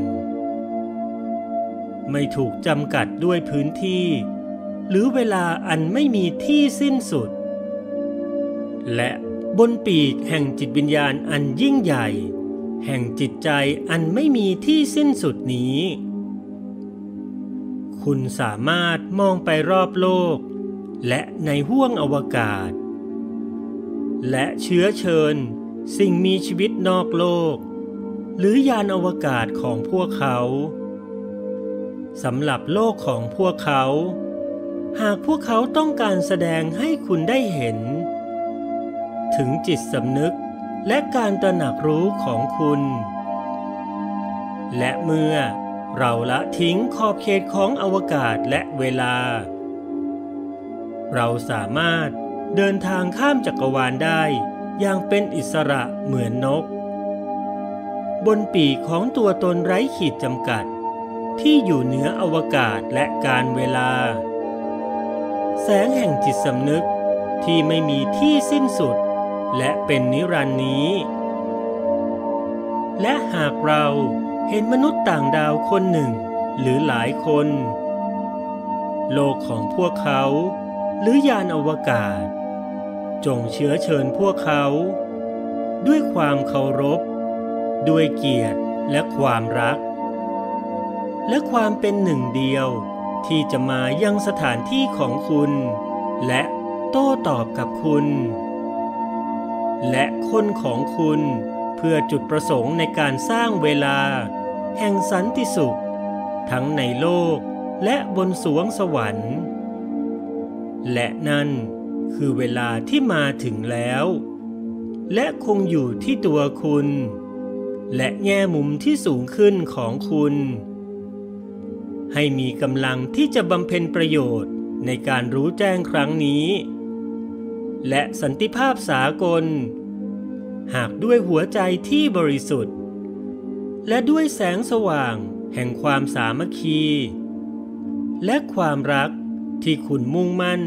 ไม่ถูกจำกัดด้วยพื้นที่ หรือเวลาอันไม่มีที่สิ้นสุด และบนปีกแห่งจิตวิญญาณอันยิ่งใหญ่แห่งจิตใจอันไม่มีที่สิ้นสุดนี้ คุณสามารถมองไปรอบโลก และในห้วงอวกาศ และเชื้อเชิญสิ่งมีชีวิตนอกโลก หรือยานอวกาศของพวกเขา สำหรับโลกของพวกเขา หากพวกเขาต้องการแสดงให้คุณได้เห็น ถึงจิตสำนึกและการตระหนักรู้ของคุณ และเมื่อเราละทิ้งขอบเขตของอวกาศและเวลา เราสามารถเดินทางข้ามจักรวาลได้อย่างเป็นอิสระเหมือนนก บนปีกของตัวตนไร้ขีดจำกัด ที่อยู่เหนืออวกาศและการเวลา แสงแห่งจิตสำนึกที่ไม่มีที่สิ้นสุดและเป็นนิรันดร์นี้ และหากเราเห็นมนุษย์ต่างดาวคนหนึ่ง หรือหลายคน โลกของพวกเขา หรือยานอวกาศจงเชื้อเชิญพวกเขา ด้วยความเคารพด้วยเกียรติและความรัก และความเป็นหนึ่งเดียวที่จะมายังสถานที่ของคุณ และโต้ตอบกับคุณและคนของคุณเพื่อจุดประสงค์ในการสร้างเวลา แห่งสันติสุข ทั้งในโลกและบนสวงสวรรค์ และนั่นคือเวลาที่มาถึงแล้ว และคงอยู่ที่ตัวคุณ และแง่มุมที่สูงขึ้นของคุณ ให้มีกำลังที่จะบำเพ็ญประโยชน์ในการรู้แจ้งครั้งนี้และสันติภาพสากล หากด้วยหัวใจที่บริสุทธิ์ และด้วยแสงสว่างแห่งความสามัคคี และความรักที่คุณมุ่งมั่น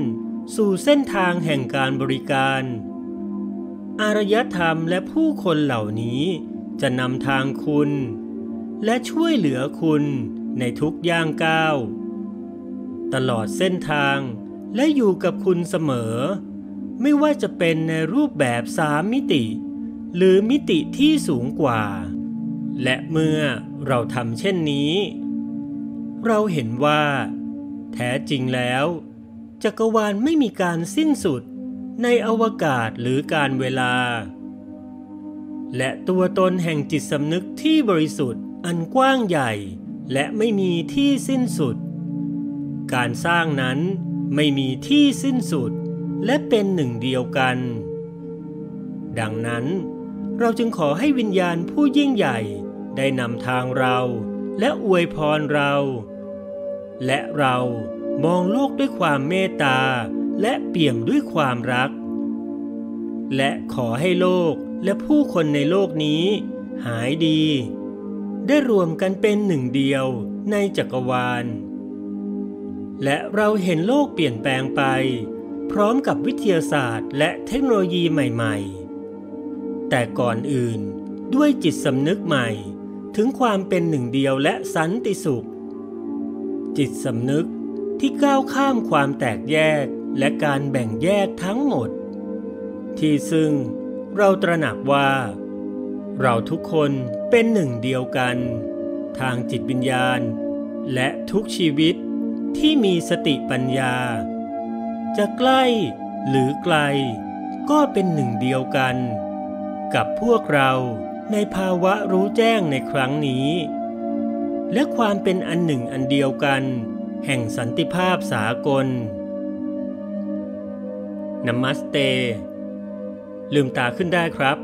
สู่เส้นทางแห่งการบริการ อารยธรรมและผู้คนเหล่านี้จะนำทางคุณ และช่วยเหลือคุณในทุกย่างก้าว ตลอดเส้นทางและอยู่กับคุณเสมอไม่ว่าจะเป็นในรูปแบบสามมิติ หรือมิติที่สูงกว่า และเมื่อเราทำเช่นนี้ เราเห็นว่า แท้จริงแล้ว จักรวาลไม่มีการสิ้นสุดในอวกาศหรือการเวลา และตัวตนแห่งจิตสำนึกที่บริสุทธิ์อันกว้างใหญ่ และไม่มีที่สิ้นสุด การสร้างนั้นไม่มีที่สิ้นสุดและเป็นหนึ่งเดียวกัน ดังนั้น เราจึงขอให้วิญญาณผู้ยิ่งใหญ่ได้นำทางเรา และอวยพรเรา และเรามองโลกด้วยความเมตตาและเปี่ยมด้วยความรัก และขอให้โลกและผู้คนในโลกนี้หายดี ได้รวมกันเป็นหนึ่งเดียวในจักรวาล และเราเห็นโลกเปลี่ยนแปลงไปพร้อมกับวิทยาศาสตร์และเทคโนโลยีใหม่ๆ แต่ก่อนอื่นด้วยจิตสำนึกใหม่ถึงความเป็นหนึ่งเดียวและสันติสุข จิตสำนึกที่ก้าวข้ามความแตกแยกและการแบ่งแยกทั้งหมด ที่ซึ่งเราตระหนักว่า เราทุกคนเป็นหนึ่งเดียวกัน ทางจิตวิญญาณ และทุกชีวิตที่มีสติปัญญาจะใกล้หรือไกลก็เป็นหนึ่งเดียวกัน กับพวกเราในภาวะรู้แจ้งในครั้งนี้ และความเป็นอันหนึ่งอันเดียวกัน แห่งสันติภาพสากลนมัสเต ลืมตาขึ้นได้ครับ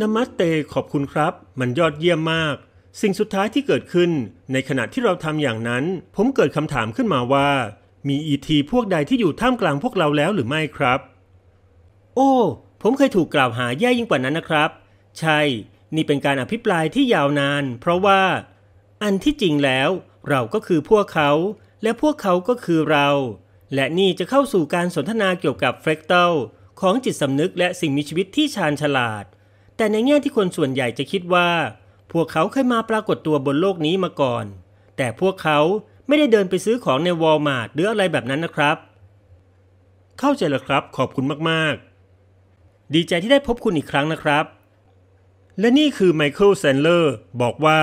นมัสเตขอบคุณครับ มันยอดเยี่ยมมาก สิ่งสุดท้ายที่เกิดขึ้นในขณะที่เราทำอย่างนั้น ผมเกิดคำถามขึ้นมาว่ามีอีทีพวกใดที่อยู่ท่ามกลางพวกเราแล้วหรือไม่ครับ โอ้ ผมเคยถูกกล่าวหาแย่ยิ่งกว่านั้นนะครับ ใช่ นี่เป็นการอภิปรายที่ยาวนาน เพราะว่า อันที่จริงแล้ว เราก็คือพวกเขา และพวกเขาก็คือเรา และนี่จะเข้าสู่การสนทนาเกี่ยวกับเฟกเตลของจิตสำนึกและสิ่งมีชีวิตที่ชาญฉลาด แต่ในแง่ที่คนส่วนใหญ่จะคิดว่า พวกเขาเคยมาปรากฏตัวบนโลกนี้มาก่อน แต่พวกเขาไม่ได้เดินไปซื้อของในวอลมาร์ทหรืออะไรแบบนั้นนะครับ เข้าใจแล้วครับขอบคุณมาก ๆ ดีใจที่ได้พบคุณอีกครั้งนะครับ และนี่คือไมเคิลแซนเลอร์บอกว่า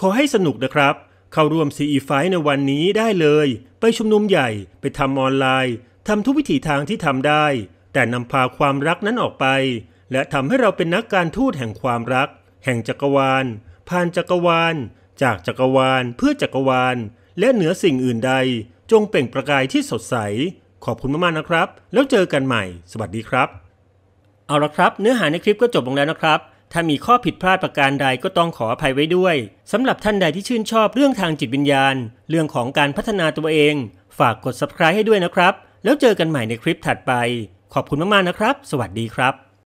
ขอให้สนุกนะครับ เข้าร่วม CE ไฟในวันนี้ได้เลย ไปชุมนุมใหญ่ไปทำออนไลน์ทำทุกวิถีทางที่ทำได้ แต่นำพาความรักนั้นออกไป และทำให้เราเป็นนักการทูตแห่งความรัก แห่งจักรวาล ผ่านจักรวาล จากจักรวาล เพื่อจักรวาลและเหนือสิ่งอื่นใด จงเปล่งประกายที่สดใส ขอบคุณมาก ๆ นะครับ แล้วเจอกันใหม่ สวัสดีครับ เอาละครับ เนื้อหาในคลิปก็จบลงแล้วนะครับ ถ้ามีข้อผิดพลาดประการใดก็ต้องขออภัยไว้ด้วยสำหรับท่านใดที่ชื่นชอบเรื่องทางจิตวิญญาณ เรื่องของการพัฒนาตัวเองฝากกด subscribe ให้ด้วยนะครับ แล้วเจอกันใหม่ในคลิปถัดไป ขอบคุณมากๆนะครับ สวัสดีครับ